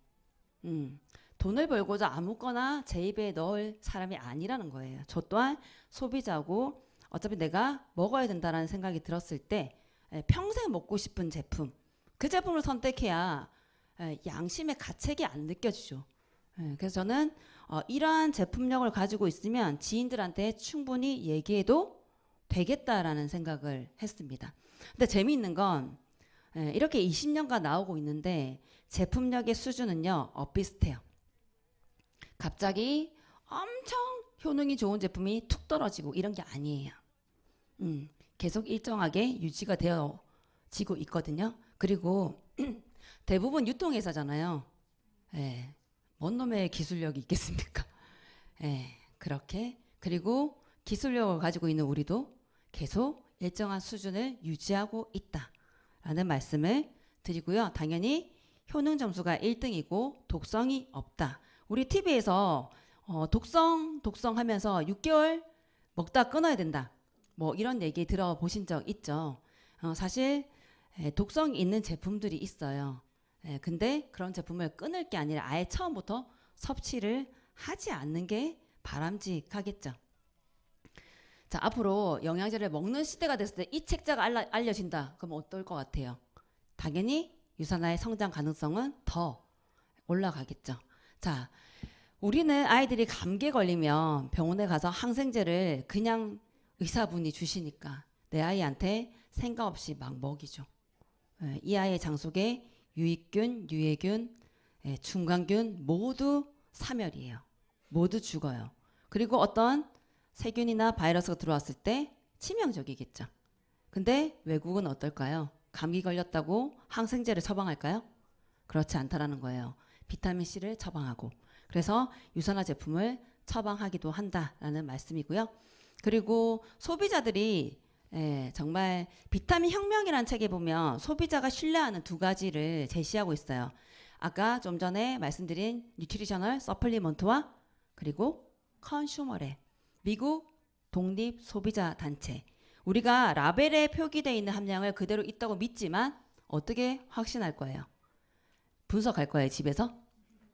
음. 돈을 벌고자 아무거나 제 입에 넣을 사람이 아니라는 거예요. 저 또한 소비자고 어차피 내가 먹어야 된다라는 생각이 들었을 때 예, 평생 먹고 싶은 제품 그 제품을 선택해야 예, 양심의 가책이 안 느껴지죠. 예, 그래서 저는 어, 이러한 제품력을 가지고 있으면 지인들한테 충분히 얘기해도 되겠다라는 생각을 했습니다. 근데 재미있는 건 예, 이렇게 20년간 나오고 있는데 제품력의 수준은요 비슷해요 갑자기 엄청 효능이 좋은 제품이 툭 떨어지고 이런 게 아니에요. 음, 계속 일정하게 유지가 되어지고 있거든요. 그리고 대부분 유통회사잖아요. 예. 뭔 놈의 기술력이 있겠습니까? 예. 그렇게 그리고 기술력을 가지고 있는 우리도 계속 일정한 수준을 유지하고 있다라는 말씀을 드리고요. 당연히 효능 점수가 1등이고 독성이 없다. 우리 TV에서 어, 독성 독성 하면서 6개월 먹다 끊어야 된다. 뭐 이런 얘기 들어보신 적 있죠. 어, 사실 예, 독성 있는 제품들이 있어요. 예, 근데 그런 제품을 끊을 게 아니라 아예 처음부터 섭취를 하지 않는 게 바람직하겠죠. 자, 앞으로 영양제를 먹는 시대가 됐을 때 이 책자가 알라, 알려진다. 그럼 어떨 것 같아요? 당연히 유산화의 성장 가능성은 더 올라가겠죠. 자, 우리는 아이들이 감기 걸리면 병원에 가서 항생제를 그냥 의사분이 주시니까 내 아이한테 생각 없이 막 먹이죠. 예, 이 아이의 장속에 유익균, 유해균, 예, 중간균 모두 사멸이에요. 모두 죽어요. 그리고 어떤 세균이나 바이러스가 들어왔을 때 치명적이겠죠. 근데 외국은 어떨까요? 감기 걸렸다고 항생제를 처방할까요? 그렇지 않다라는 거예요. 비타민 C를 처방하고 그래서 유산화 제품을 처방하기도 한다라는 말씀이고요. 그리고 소비자들이 예, 정말 비타민 혁명이라는 책에 보면 소비자가 신뢰하는 두 가지를 제시하고 있어요. 아까 좀 전에 말씀드린 뉴트리셔널 서플리먼트와 그리고 컨슈머레 미국 독립 소비자 단체 우리가 라벨에 표기되어 있는 함량을 그대로 있다고 믿지만 어떻게 확신할 거예요? 분석할 거예요 집에서?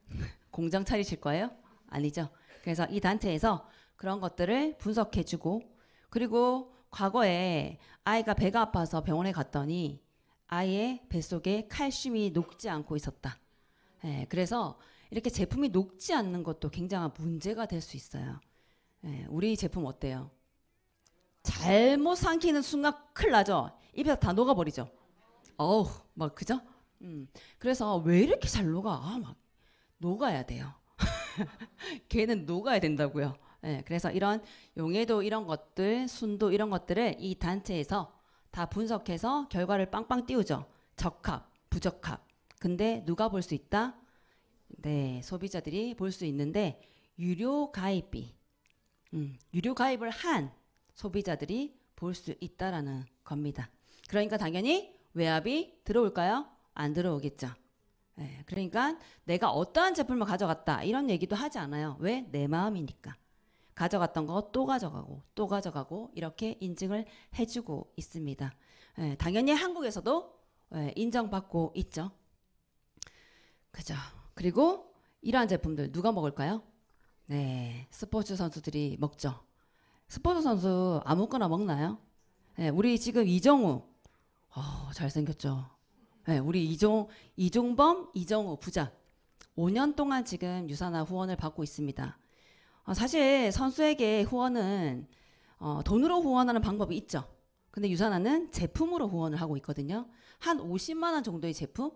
공장 차리실 거예요? 아니죠. 그래서 이 단체에서 그런 것들을 분석해주고 그리고 과거에 아이가 배가 아파서 병원에 갔더니 아이의 뱃속에 칼슘이 녹지 않고 있었다. 예, 그래서 이렇게 제품이 녹지 않는 것도 굉장한 문제가 될 수 있어요. 예, 우리 제품 어때요? 잘못 삼키는 순간 클 나죠. 입에서 다 녹아버리죠. 어우, 막 그죠? 음, 그래서 왜 이렇게 잘 녹아? 아, 막 녹아야 돼요. 걔는 녹아야 된다고요. 예, 그래서 이런 용해도 이런 것들, 순도 이런 것들을 이 단체에서 다 분석해서 결과를 빵빵 띄우죠. 적합, 부적합. 근데 누가 볼 수 있다? 네, 소비자들이 볼 수 있는데 유료 가입비, 음, 유료 가입을 한 소비자들이 볼 수 있다라는 겁니다. 그러니까 당연히 외압이 들어올까요? 안 들어오겠죠. 네, 그러니까 내가 어떠한 제품을 가져갔다 이런 얘기도 하지 않아요. 왜? 내 마음이니까. 가져갔던 거 또 가져가고 또 가져가고 이렇게 인증을 해주고 있습니다. 예, 당연히 한국에서도 예, 인정받고 있죠. 그죠. 그리고 이러한 제품들 누가 먹을까요? 네, 스포츠 선수들이 먹죠. 스포츠 선수 아무거나 먹나요? 네, 우리 지금 이정우, 어, 잘생겼죠. 네, 우리 이종, 이종범, 이정우 부자. 5년 동안 지금 유산화 후원을 받고 있습니다. 어, 사실 선수에게 후원은 어, 돈으로 후원하는 방법이 있죠. 근데 유산화는 제품으로 후원을 하고 있거든요. 한 50만 원 정도의 제품.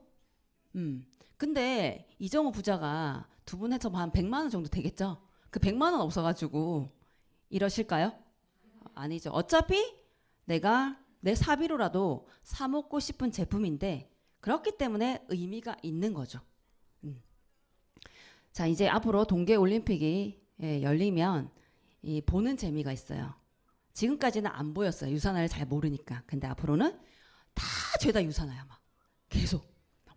음. 근데 이정호 부자가 두 분 해서 뭐 한 100만 원 정도 되겠죠. 그 100만 원 없어가지고 이러실까요? 아니죠. 어차피 내가 내 사비로라도 사 먹고 싶은 제품인데 그렇기 때문에 의미가 있는 거죠. 음. 자 이제 앞으로 동계 올림픽이 예, 열리면 이 보는 재미가 있어요. 지금까지는 안 보였어요. 유산화를 잘 모르니까. 근데 앞으로는 다 죄다 유산화야 막 계속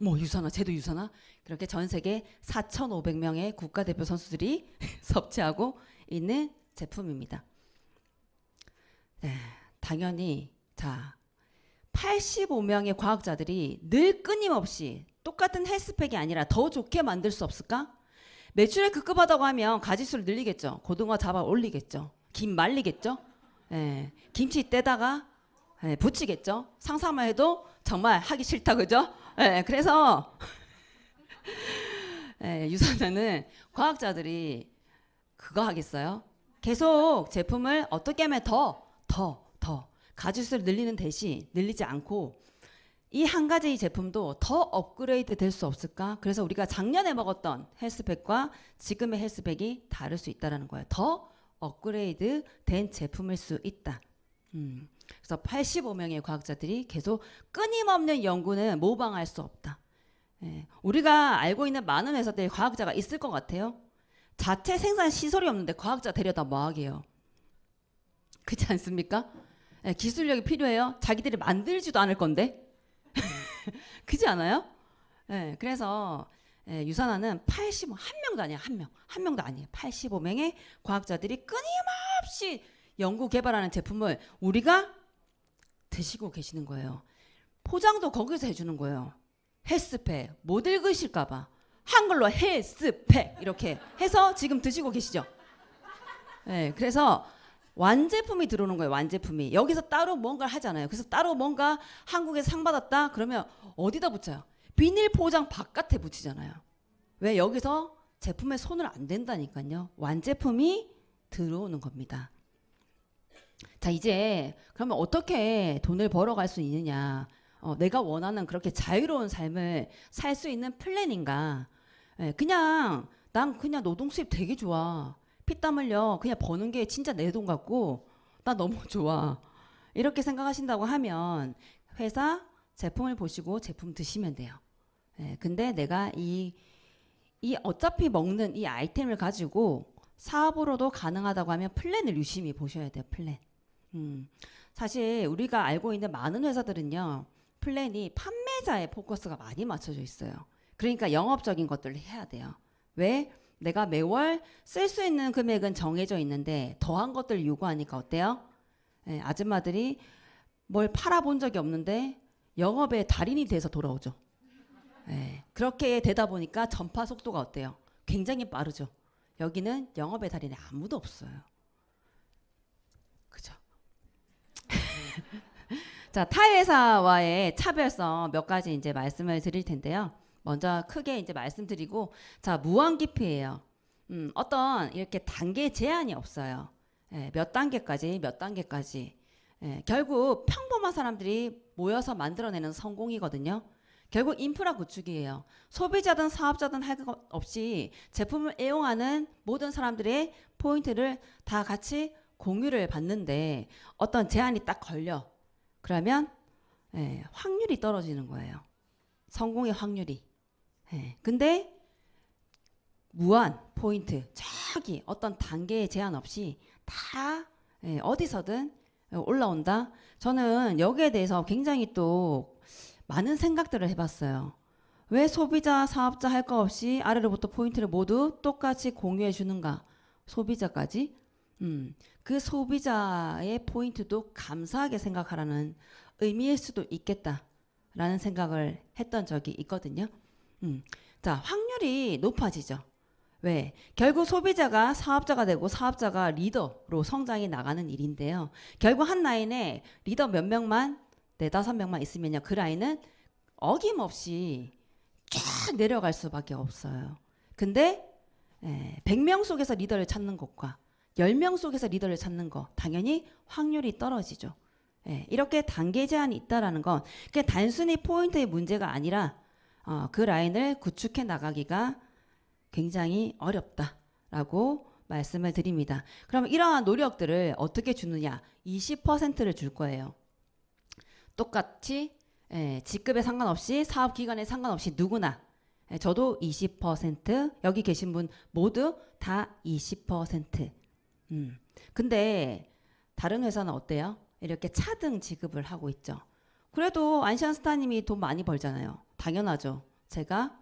뭐 유산화 쟤도 유산화 그렇게 전 세계 4,500명의 국가대표 선수들이 섭취하고 있는 제품입니다. 네, 당연히 자 85명의 과학자들이 늘 끊임없이 똑같은 헬스팩이 아니라 더 좋게 만들 수 없을까? 매출에 급급하다고 하면 가지수를 늘리겠죠. 고등어 잡아 올리겠죠. 김 말리겠죠. 예, 김치 떼다가 예, 부치겠죠. 상상만 해도 정말 하기 싫다 그죠? 예, 그래서 예, 유산화는 과학자들이 그거 하겠어요? 계속 제품을 어떻게 하면 더, 더, 더 가지수를 늘리는 대신 늘리지 않고 이한 가지 제품도 더 업그레이드 될 수 없을까? 그래서 우리가 작년에 먹었던 헬스백과 지금의 헬스백이 다를 수 있다라는 거예요. 더 업그레이드 된 제품일 수 있다. 음. 그래서 85명의 과학자들이 계속 끊임없는 연구는 모방할 수 없다. 예. 우리가 알고 있는 많은 회사들에 과학자가 있을 것 같아요. 자체 생산 시설이 없는데 과학자 데려다 뭐 하게요? 그렇지 않습니까? 예, 기술력이 필요해요. 자기들이 만들지도 않을 건데. 그지 않아요? 네, 그래서 예, 유산화는 85, 한 명도 아니야, 한 명. 한 명도 아니에요. 85명의 과학자들이 끊임없이 연구 개발하는 제품을 우리가 드시고 계시는 거예요. 포장도 거기서 해주는 거예요. 헬스팩, 못 읽으실까봐. 한글로 헬스팩, 이렇게 해서 지금 드시고 계시죠. 예, 그래서 완제품이 들어오는 거예요. 완제품이. 여기서 따로 뭔가를 하잖아요. 그래서 따로 뭔가 한국에상 받았다. 그러면 어디다 붙여요? 비닐 포장 바깥에 붙이잖아요. 왜 여기서 제품에 손을 안 댄다니까요. 완제품이 들어오는 겁니다. 자, 이제 그러면 어떻게 돈을 벌어갈 수 있느냐? 어, 내가 원하는 그렇게 자유로운 삶을 살 수 있는 플랜인가? 예, 그냥 난 그냥 노동 수입 되게 좋아. 피땀 흘려 그냥 버는 게 진짜 내 돈 같고 나 너무 좋아. 이렇게 생각하신다고 하면 회사 제품을 보시고 제품 드시면 돼요. 예, 근데 내가 이, 이 어차피 먹는 이 아이템을 가지고 사업으로도 가능하다고 하면 플랜을 유심히 보셔야 돼요, 플랜. 음, 사실 우리가 알고 있는 많은 회사들은요, 플랜이 판매자의 포커스가 많이 맞춰져 있어요. 그러니까 영업적인 것들을 해야 돼요. 왜? 내가 매월 쓸 수 있는 금액은 정해져 있는데 더한 것들 요구하니까 어때요? 예, 아줌마들이 뭘 팔아본 적이 없는데 영업의 달인이 돼서 돌아오죠. 예, 그렇게 되다 보니까 전파 속도가 어때요? 굉장히 빠르죠. 여기는 영업의 달인이 아무도 없어요. 그죠? 자, 타회사와의 차별성 몇 가지 이제 말씀을 드릴 텐데요. 먼저 크게 이제 말씀드리고 자 무한기피예요. 음, 어떤 이렇게 단계 제한이 없어요. 예, 몇 단계까지 몇 단계까지 예, 결국 평범한 사람들이 모여서 만들어내는 성공이거든요. 결국 인프라 구축이에요. 소비자든 사업자든 할 것 없이 제품을 애용하는 모든 사람들의 포인트를 다 같이 공유를 받는데 어떤 제한이 딱 걸려. 그러면 예, 확률이 떨어지는 거예요. 성공의 확률이. 예. 근데 무한 포인트 저기 어떤 단계에 제한 없이 다 예, 어디서든 올라온다. 저는 여기에 대해서 굉장히 또 많은 생각들을 해봤어요. 왜 소비자, 사업자 할 거 없이 아래로부터 포인트를 모두 똑같이 공유해 주는가? 소비자까지? 음, 그 소비자의 포인트도 감사하게 생각하라는 의미일 수도 있겠다라는 생각을 했던 적이 있거든요. 음. 자, 확률이 높아지죠. 왜? 결국 소비자가 사업자가 되고 사업자가 리더로 성장이 나가는 일인데요. 결국 한 라인에 리더 몇 명만, 네, 다섯 명만 있으면요. 그 라인은 어김없이 쫙 내려갈 수밖에 없어요. 근데 예, 100명 속에서 리더를 찾는 것과 10명 속에서 리더를 찾는 것, 당연히 확률이 떨어지죠. 예, 이렇게 단계 제한이 있다라는 건 그게 단순히 포인트의 문제가 아니라 어, 그 라인을 구축해 나가기가 굉장히 어렵다라고 말씀을 드립니다. 그럼 이러한 노력들을 어떻게 주느냐? 20%를 줄 거예요. 똑같이 예, 직급에 상관없이 사업 기간에 상관없이 누구나 예, 저도 20% 여기 계신 분 모두 다 20%. 음. 근데 다른 회사는 어때요? 이렇게 차등 지급을 하고 있죠. 그래도 안시안스타님이 돈 많이 벌잖아요. 당연하죠. 제가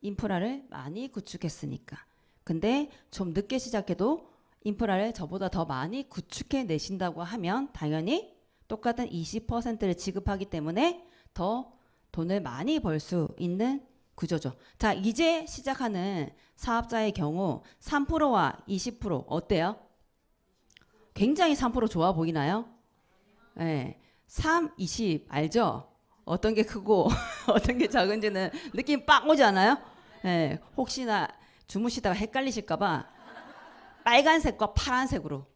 인프라를 많이 구축했으니까. 근데 좀 늦게 시작해도 인프라를 저보다 더 많이 구축해 내신다고 하면 당연히 똑같은 20%를 지급하기 때문에 더 돈을 많이 벌 수 있는 구조죠. 자, 이제 시작하는 사업자의 경우 3%와 20% 어때요? 굉장히 3% 좋아 보이나요? 네. 3, 20 알죠? 어떤 게 크고 어떤 게 작은지는 느낌 빡 오지 않아요? 예, 혹시나 주무시다가 헷갈리실까봐 빨간색과 파란색으로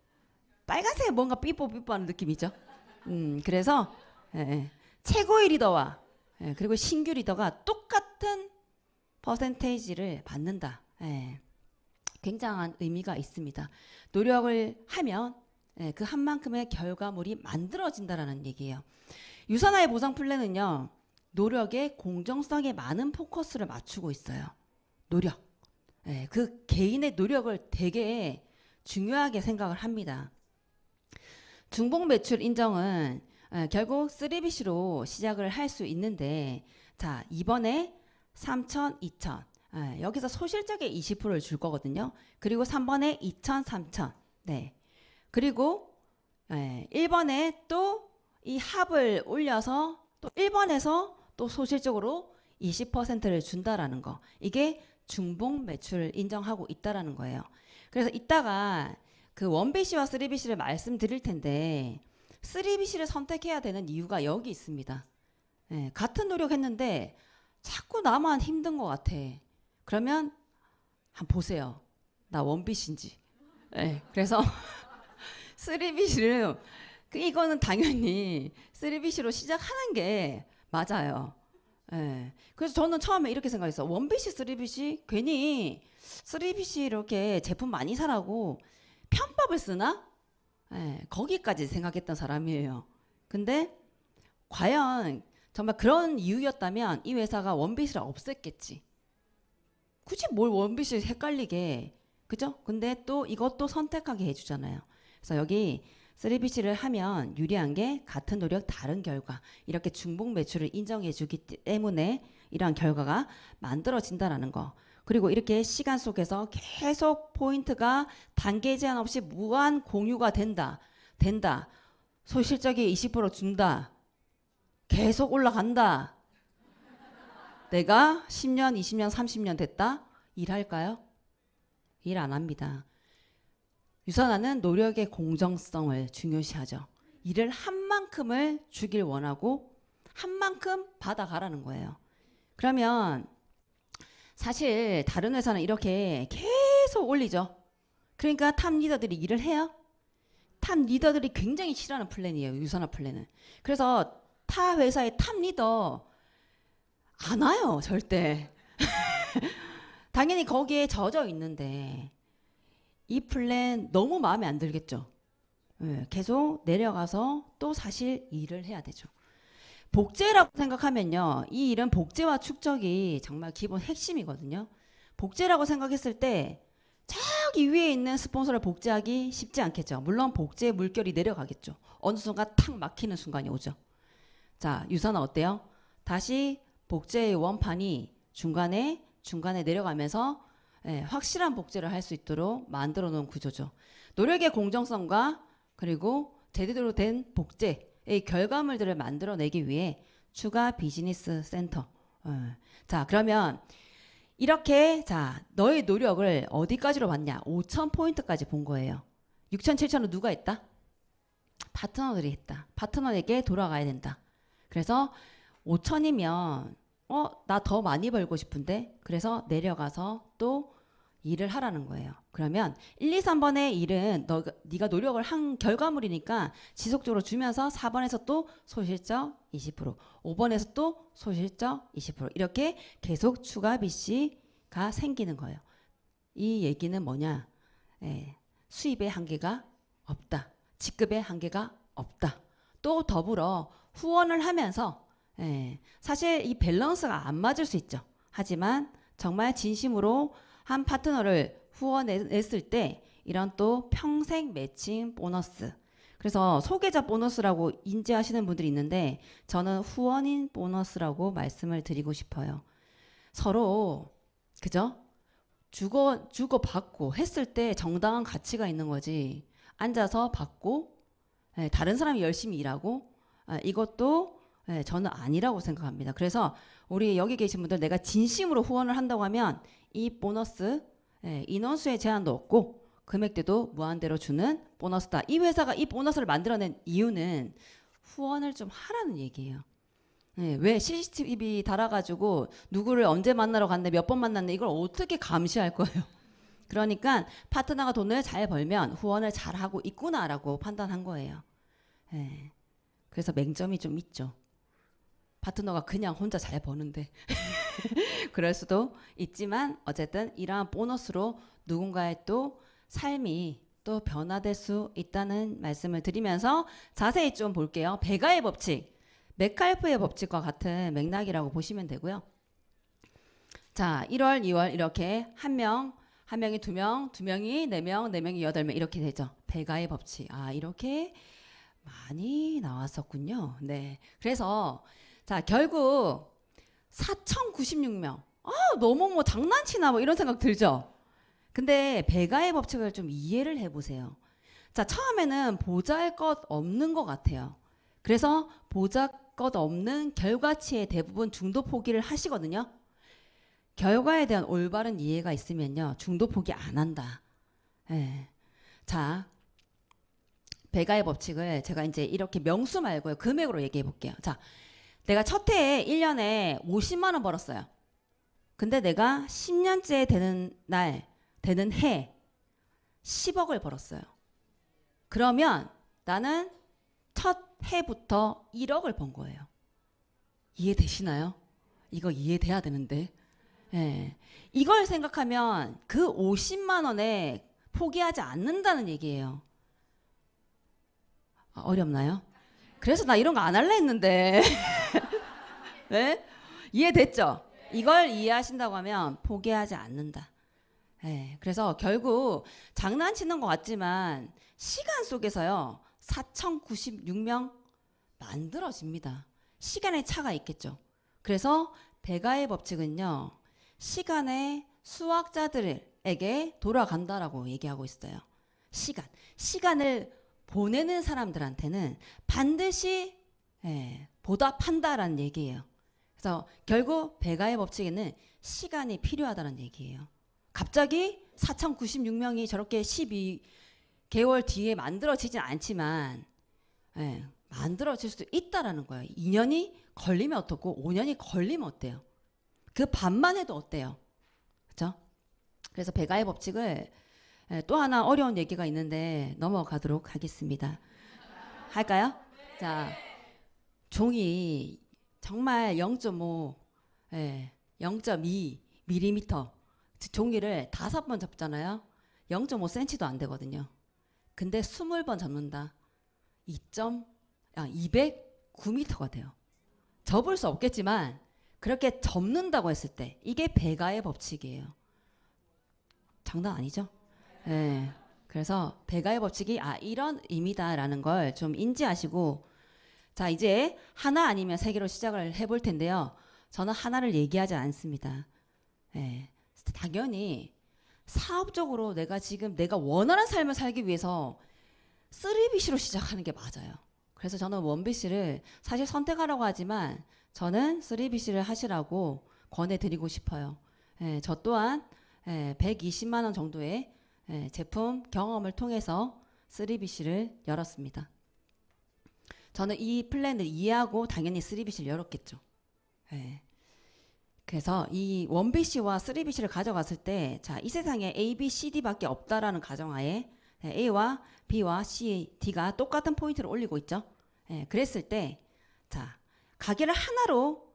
빨간색에 뭔가 삐뽀삐뽀하는 느낌 이죠. 음, 그래서 예, 예, 최고의 리더와 예, 그리고 신규 리더가 똑같은 퍼센테이지를 받는다. 예, 굉장한 의미가 있습니다. 노력을 하면 예, 그 한만큼의 결과물이 만들어진다라는 얘기예요. 유산화의 보상 플랜은요. 노력의 공정성에 많은 포커스를 맞추고 있어요. 노력. 네, 그 개인의 노력을 되게 중요하게 생각을 합니다. 중복 매출 인정은 네, 결국 3BC로 시작을 할 수 있는데 자 이번에 3천, 2천 네, 예, 여기서 소실적의 20%를 줄 거거든요. 그리고 3번에 2천, 3천 네. 그리고 네, 1번에 또이 합을 올려서 또 1번에서 또 소실적으로 20%를 준다라는 거. 이게 중복 매출을 인정하고 있다라는 거예요. 그래서 이따가 그 원BC와 3BC를 말씀드릴 텐데 3BC를 선택해야 되는 이유가 여기 있습니다. 네, 같은 노력했는데 자꾸 나만 힘든 것 같아. 그러면 한번 보세요. 나 원빛인지. 네, 예, 그래서 3 b c 를그 이거는 당연히 3BC로 시작하는 게 맞아요. 예. 그래서 저는 처음에 이렇게 생각했어. 원BC, 3BC 괜히 3BC 이렇게 제품 많이 사라고 편법을 쓰나? 예. 거기까지 생각했던 사람이에요. 근데 과연 정말 그런 이유였다면 이 회사가 원비스 없앴겠지. 굳이 뭘 원비스 헷갈리게. 그죠? 근데 또 이것도 선택하게 해주잖아요. 그래서 여기 3BC를 하면 유리한 게 같은 노력 다른 결과 이렇게 중복 매출을 인정해 주기 때문에 이러한 결과가 만들어진다라는 거. 그리고 이렇게 시간 속에서 계속 포인트가 단계 제한 없이 무한 공유가 된다. 된다. 소실적이 20% 준다. 계속 올라간다. 내가 10년, 20년, 30년 됐다? 일할까요? 일 안 합니다. 유선화는 노력의 공정성을 중요시하죠. 일을 한 만큼을 주길 원하고 한 만큼 받아가라는 거예요. 그러면 사실 다른 회사는 이렇게 계속 올리죠. 그러니까 탑 리더들이 일을 해요. 탑 리더들이 굉장히 싫어하는 플랜이에요. 유선화 플랜은. 그래서 타 회사의 탑 리더 안 와요. 절대. 당연히 거기에 젖어 있는데 이 플랜 너무 마음에 안 들겠죠. 예, 계속 내려가서 또 사실 일을 해야 되죠. 복제라고 생각하면요. 이 일은 복제와 축적이 정말 기본 핵심이거든요. 복제라고 생각했을 때 저기 위에 있는 스폰서를 복제하기 쉽지 않겠죠. 물론 복제 의 물결이 내려가겠죠. 어느 순간 탁 막히는 순간이 오죠. 자, 유산은 어때요? 다시 복제의 원판이 중간에 중간에 내려가면서 예, 확실한 복제를 할 수 있도록 만들어 놓은 구조죠. 노력의 공정성과 그리고 제대로 된 복제의 결과물들을 만들어내기 위해 추가 비즈니스 센터. 예. 자, 그러면 이렇게 자, 너의 노력을 어디까지로 봤냐? 5천 포인트까지 본 거예요. 6천, 7천은 누가 했다? 파트너들이 했다. 파트너에게 돌아가야 된다. 그래서 5천이면 어, 나 더 많이 벌고 싶은데 그래서 내려가서 또 일을 하라는 거예요. 그러면 1, 2, 3번의 일은 너, 네가 노력을 한 결과물이니까 지속적으로 주면서 4번에서 또 소실적 20%, 5번에서 또 소실적 20% 이렇게 계속 추가 BC가 생기는 거예요. 이 얘기는 뭐냐? 예, 수입의 한계가 없다. 직급의 한계가 없다. 또 더불어 후원을 하면서 예, 사실 이 밸런스가 안 맞을 수 있죠. 하지만 정말 진심으로 한 파트너를 후원했을 때 이런 또 평생 매칭 보너스 그래서 소개자 보너스라고 인지하시는 분들이 있는데 저는 후원인 보너스라고 말씀을 드리고 싶어요. 서로 그죠? 주거 주거 받고 했을 때 정당한 가치가 있는 거지. 앉아서 받고 예, 다른 사람이 열심히 일하고 아, 이것도 예, 저는 아니라고 생각합니다. 그래서 우리 여기 계신 분들 내가 진심으로 후원을 한다고 하면 이 보너스 예, 인원수에 제한도 없고 금액대도 무한대로 주는 보너스다. 이 회사가 이 보너스를 만들어낸 이유는 후원을 좀 하라는 얘기예요. 네, 왜 CCTV 달아가지고 누구를 언제 만나러 갔는데몇 번만났는데 이걸 어떻게 감시할 거예요? 그러니까 파트너가 돈을 잘 벌면 후원을 잘 하고 있구나라고 판단한 거예요. 네, 그래서 맹점이 좀 있죠. 파트너가 그냥 혼자 잘 버는데 그럴 수도 있지만 어쨌든 이러한 보너스로 누군가의 또 삶이 또 변화될 수 있다는 말씀을 드리면서 자세히 좀 볼게요. 배가의 법칙, 맥칼프의 법칙과 같은 맥락이라고 보시면 되고요. 자, 1월, 2월 이렇게 한 명, 한 명이 두 명, 두 명이 네 명, 네 명이 여덟 명 이렇게 되죠. 배가의 법칙. 아, 이렇게 많이 나왔었군요. 네. 그래서 자, 결국 4,096명. 아, 너무 뭐 장난치나 뭐 이런 생각 들죠? 근데 배가의 법칙을 좀 이해를 해보세요. 자, 처음에는 보잘 것 없는 것 같아요. 그래서 보잘 것 없는 결과치에 대부분 중도 포기를 하시거든요. 결과에 대한 올바른 이해가 있으면요. 중도 포기 안 한다. 예. 자, 배가의 법칙을 제가 이제 이렇게 명수 말고요. 금액으로 얘기해 볼게요. 자, 내가 첫 해에 1년에 50만 원 벌었어요. 근데 내가 10년째 되는 날, 되는 해 10억을 벌었어요. 그러면 나는 첫 해부터 1억을 번 거예요. 이해되시나요? 이거 이해돼야 되는데. 예. 이걸 생각하면 그 50만 원에 포기하지 않는다는 얘기예요. 아, 어렵나요? 그래서 나 이런 거 안 할래 했는데. 네? 이해됐죠? 이걸 이해하신다고 하면 포기하지 않는다. 네, 그래서 결국 장난치는 것 같지만 시간 속에서요 4,096명 만들어집니다. 시간의 차가 있겠죠. 그래서 배가의 법칙은요 시간의 수학자들에게 돌아간다라고 얘기하고 있어요. 시간 시간을 보내는 사람들한테는 반드시 예, 보답한다라는 얘기예요. 그래서 결국 배가의 법칙에는 시간이 필요하다는 얘기예요. 갑자기 4,096명이 저렇게 12개월 뒤에 만들어지진 않지만 예, 만들어질 수도 있다라는 거예요. 2년이 걸리면 어떻고 5년이 걸리면 어때요? 그 반만 해도 어때요? 그렇죠? 그래서 배가의 법칙을 예, 또 하나 어려운 얘기가 있는데 넘어가도록 하겠습니다. 할까요? 자, 종이 정말 0.5, 예, 0.2 밀리미터 종이를 다섯 번 접잖아요. 0.5cm도 안 되거든요. 근데 20번 접는다. 2. 아, 209m가 돼요. 접을 수 없겠지만 그렇게 접는다고 했을 때 이게 배가의 법칙이에요. 장난 아니죠? 예. 네. 그래서 배가의 법칙이 아 이런 의미다라는 걸 좀 인지하시고 자, 이제 하나 아니면 세 개로 시작을 해볼 텐데요. 저는 하나를 얘기하지 않습니다. 네. 당연히 사업적으로 내가 지금 내가 원하는 삶을 살기 위해서 3BC로 시작하는 게 맞아요. 그래서 저는 원BC를 사실 선택하라고 하지만 저는 3BC를 하시라고 권해드리고 싶어요. 예, 저 또한 예, 120만 원 정도의 예, 제품 경험을 통해서 3BC를 열었습니다. 저는 이 플랜을 이해하고 당연히 3빛을 열었겠죠. 네. 그래서 이 원BC와 3BC를 가져갔을 때, 자, 이 세상에 A, B, C, D밖에 없다라는 가정하에 예, A와 B와 C, D가 똑같은 포인트를 올리고 있죠. 예, 그랬을 때, 자, 가게를 하나로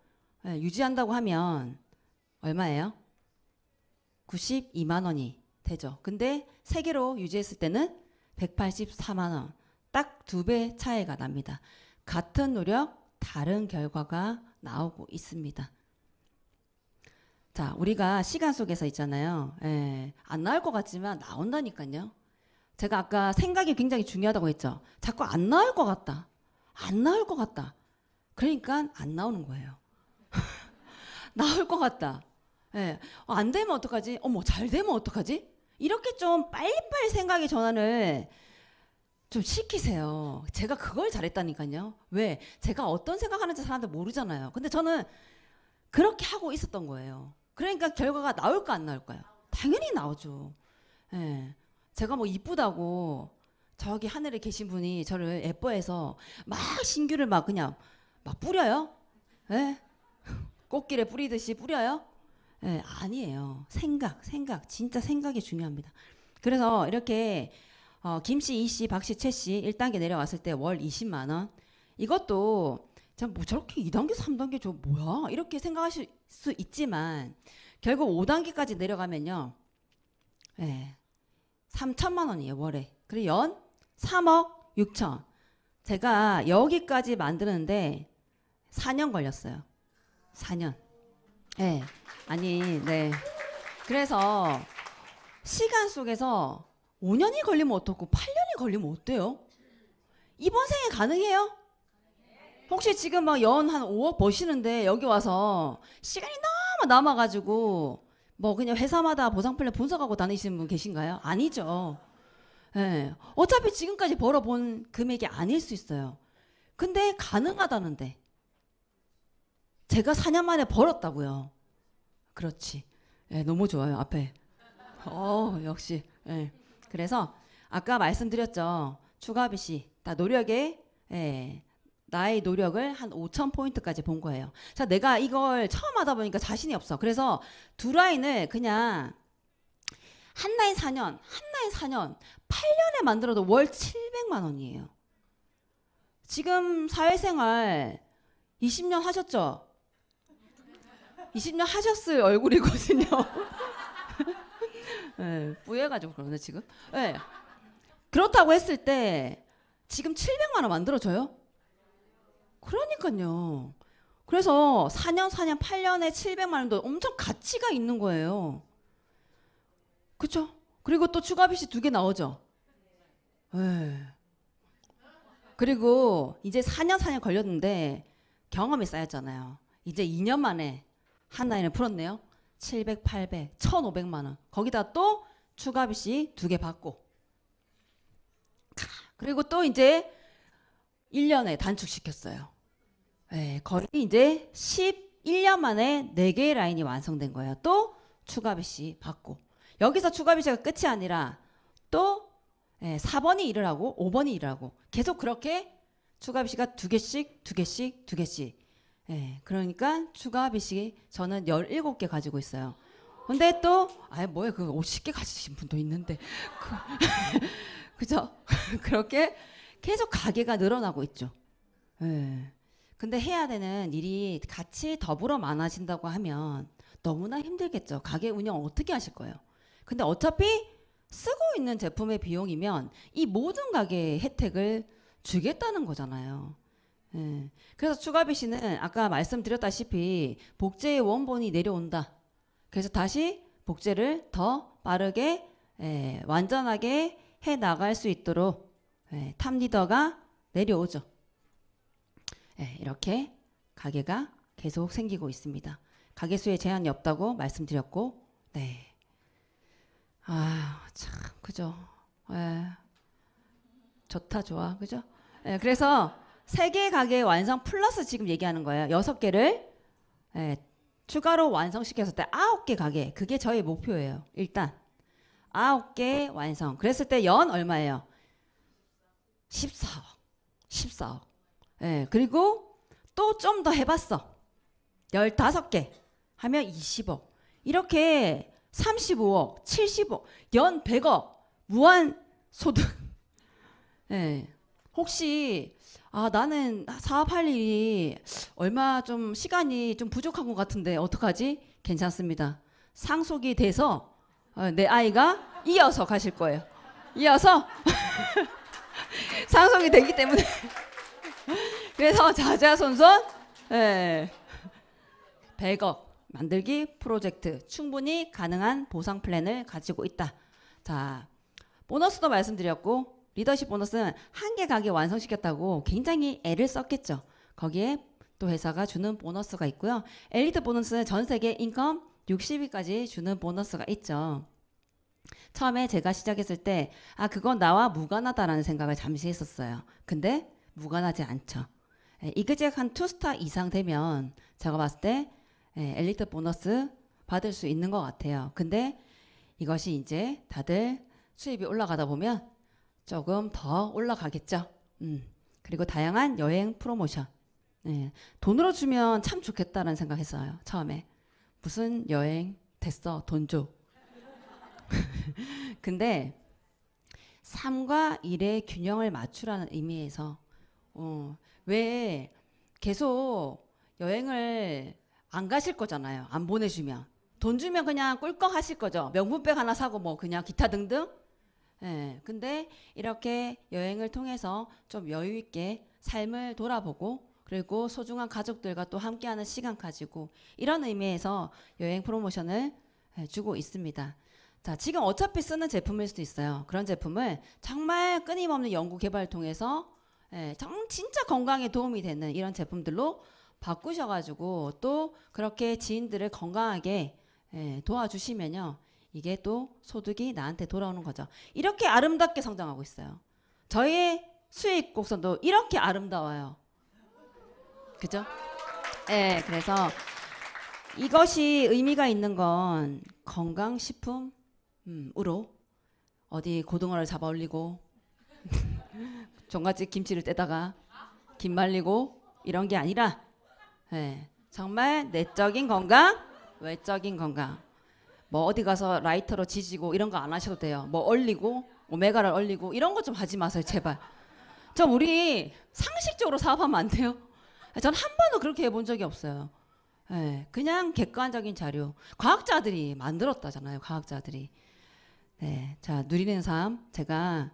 예, 유지한다고 하면 얼마예요? 92만 원이 되죠. 근데 세 개로 유지했을 때는 184만 원. 딱두배 차이가 납니다. 같은 노력, 다른 결과가 나오고 있습니다. 자, 우리가 시간 속에서 있잖아요. 예, 안 나올 것 같지만 나온다니까요. 제가 아까 생각이 굉장히 중요하다고 했죠. 자꾸 안 나올 것 같다. 안 나올 것 같다. 그러니까 안 나오는 거예요. 나올 것 같다. 예. 어, 안 되면 어떡하지? 어머, 잘 되면 어떡하지? 이렇게 좀 빨리빨리 생각의 전환을 좀 시키세요. 제가 그걸 잘했다니까요. 왜? 제가 어떤 생각하는지 사람들 모르잖아요. 근데 저는 그렇게 하고 있었던 거예요. 그러니까 결과가 나올까 안 나올까요? 당연히 나오죠. 예. 제가 뭐 이쁘다고 저기 하늘에 계신 분이 저를 예뻐해서 막 신규를 막 그냥 막 뿌려요? 예? 꽃길에 뿌리듯이 뿌려요? 예, 아니에요. 생각, 생각, 진짜 생각이 중요합니다. 그래서 이렇게 어, 김씨, 이씨, 박씨, 최씨 1단계 내려왔을 때 월 20만 원. 이것도 참 뭐 저렇게 2단계, 3단계 저 뭐야? 이렇게 생각하실 수 있지만 결국 5단계까지 내려가면요. 예. 네, 3천만 원이에요, 월에. 그리고 연 3억 6천. 제가 여기까지 만드는데 4년 걸렸어요. 4년. 예. 네. 아니, 네. 그래서 시간 속에서 5년이 걸리면 어떻고 8년이 걸리면 어때요? 이번 생에 가능해요? 혹시 지금 막 연 한 5억 버시는데 여기 와서 시간이 너무 남아가지고 뭐 그냥 회사마다 보상 플랜 분석하고 다니시는 분 계신가요? 아니죠. 예. 네. 어차피 지금까지 벌어본 금액이 아닐 수 있어요. 근데 가능하다는데. 제가 4년 만에 벌었다고요. 그렇지. 예, 네, 너무 좋아요. 앞에. 어, 역시. 예. 네. 그래서 아까 말씀드렸죠. 추가비 씨, 나 노력에 예, 나의 노력을 한 5천 포인트까지 본 거예요. 자, 내가 이걸 처음 하다 보니까 자신이 없어. 그래서 두 라인을 그냥 한 라인 4년, 한 라인 4년, 8년에 만들어도 월 700만 원이에요. 지금 사회생활 20년 하셨죠? 20년 하셨을 얼굴이거든요. 예, 뿌얘가지고 그러네 지금. 예. 그렇다고 했을 때 지금 700만 원 만들어져요? 그러니까요. 그래서 4년, 4년, 8년에 700만 원도 엄청 가치가 있는 거예요. 그쵸? 그리고 또 추가 빚이 두개 나오죠? 예. 그리고 이제 4년, 4년 걸렸는데 경험이 쌓였잖아요. 이제 2년 만에 한 나이를 풀었네요. 700, 800, 1,500만 원. 거기다 또 추가비씨 두개 받고. 그리고 또 이제 1년에 단축시켰어요. 네, 거의 이제 11년 만에 4개의 라인이 완성된 거예요. 또 추가비씨 받고. 여기서 추가비씨가 끝이 아니라 또 4번이 예, 일을 하고 5번이 일을 하고 계속 그렇게 추가비씨가 두 개씩 두 개씩 두 개씩 예, 그러니까 추가 비식이 저는 17개 가지고 있어요. 근데 또, 아뭐예그 50개 가지신 분도 있는데. 그, 죠 그렇게 계속 가게가 늘어나고 있죠. 예. 근데 해야 되는 일이 같이 더불어 많아진다고 하면 너무나 힘들겠죠. 가게 운영 어떻게 하실 거예요? 근데 어차피 쓰고 있는 제품의 비용이면 이 모든 가게의 혜택을 주겠다는 거잖아요. 예. 그래서 추가비 씨는 아까 말씀드렸다시피 복제의 원본이 내려온다. 그래서 다시 복제를 더 빠르게 예, 완전하게 해 나갈 수 있도록 예, 탑 리더가 내려오죠. 예, 이렇게 가게가 계속 생기고 있습니다. 가게 수에 제한이 없다고 말씀드렸고, 네. 아, 참, 그죠. 예. 좋다, 좋아. 그죠? 예, 그래서 세개 가게 완성 플러스 지금 얘기하는 거예요. 6개를 예, 추가로 완성시켰을 때 9개 가게 그게 저희 목표예요. 일단 9개 완성. 그랬을 때 연 얼마예요? 14억. 14억. 예, 그리고 또 좀 더 해봤어. 15개 하면 20억. 이렇게 35억, 70억, 연 100억, 무한 소득. 예. 혹시 아, 나는 사업할 일이 얼마 좀 시간이 좀 부족한 것 같은데 어떡하지? 괜찮습니다. 상속이 돼서 어, 내 아이가 이어서 가실 거예요. 이어서 상속이 되기 때문에 그래서 자자손손 예. 100억 만들기 프로젝트 충분히 가능한 보상 플랜을 가지고 있다. 자, 보너스도 말씀드렸고 리더십 보너스는 한 개 가게 완성시켰다고 굉장히 애를 썼겠죠. 거기에 또 회사가 주는 보너스가 있고요. 엘리트 보너스는 전 세계 인컴 60위까지 주는 보너스가 있죠. 처음에 제가 시작했을 때, 아, 그건 나와 무관하다라는 생각을 잠시 했었어요. 근데 무관하지 않죠. 예, 이그잭 한 투스타 이상 되면 제가 봤을 때 예, 엘리트 보너스 받을 수 있는 것 같아요. 근데 이것이 이제 다들 수입이 올라가다 보면 조금 더 올라가겠죠. 음. 그리고 다양한 여행 프로모션. 네. 돈으로 주면 참 좋겠다는 생각했어요. 처음에. 무슨 여행 됐어. 돈 줘. 근데 3과 1의 균형을 맞추라는 의미에서 어, 왜 계속 여행을 안 가실 거잖아요. 안 보내주면. 돈 주면 그냥 꿀꺽 하실 거죠. 명품백 하나 사고 뭐 그냥 기타 등등. 예. 근데 이렇게 여행을 통해서 좀 여유 있게 삶을 돌아보고 그리고 소중한 가족들과 또 함께하는 시간 가지고 이런 의미에서 여행 프로모션을 예, 주고 있습니다. 자, 지금 어차피 쓰는 제품일 수도 있어요. 그런 제품을 정말 끊임없는 연구 개발 통해서 예, 정, 진짜 건강에 도움이 되는 이런 제품들로 바꾸셔가지고 또 그렇게 지인들을 건강하게 예, 도와주시면요. 이게 또 소득이 나한테 돌아오는 거죠. 이렇게 아름답게 성장하고 있어요. 저희 수익 곡선도 이렇게 아름다워요. 그죠? 네, 그래서 이것이 의미가 있는 건 건강식품으로 어디 고등어를 잡아 올리고 종갓집 김치를 떼다가 김 말리고 이런 게 아니라 네, 정말 내적인 건강, 외적인 건강 뭐 어디 가서 라이터로 지지고 이런 거 안 하셔도 돼요. 뭐 얼리고 오메가를 얼리고 이런 거 좀 하지 마세요, 제발. 저 우리 상식적으로 사업하면 안 돼요. 전 한 번도 그렇게 해본 적이 없어요. 네, 그냥 객관적인 자료. 과학자들이 만들었다잖아요, 과학자들이. 네, 자 누리는 삶 제가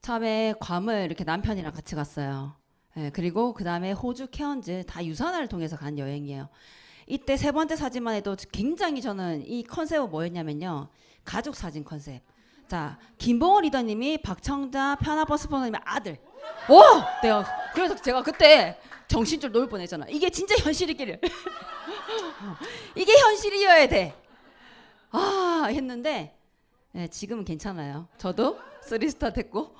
처음에 괌을 이렇게 남편이랑 같이 갔어요. 네, 그리고 그 다음에 호주 케언즈 다 유산화를 통해서 간 여행이에요. 이때 세 번째 사진만 해도 굉장히 저는 이 컨셉은 뭐였냐면요. 가족 사진 컨셉. 자, 김봉호 리더님이 박청자 편하버 스포너님의 아들. 오! 내가 그래서 제가 그때 정신줄 놓을 뻔했잖아. 이게 진짜 현실이기를. 이게 현실이어야 돼. 아 했는데 네, 지금은 괜찮아요. 저도 쓰리스타 됐고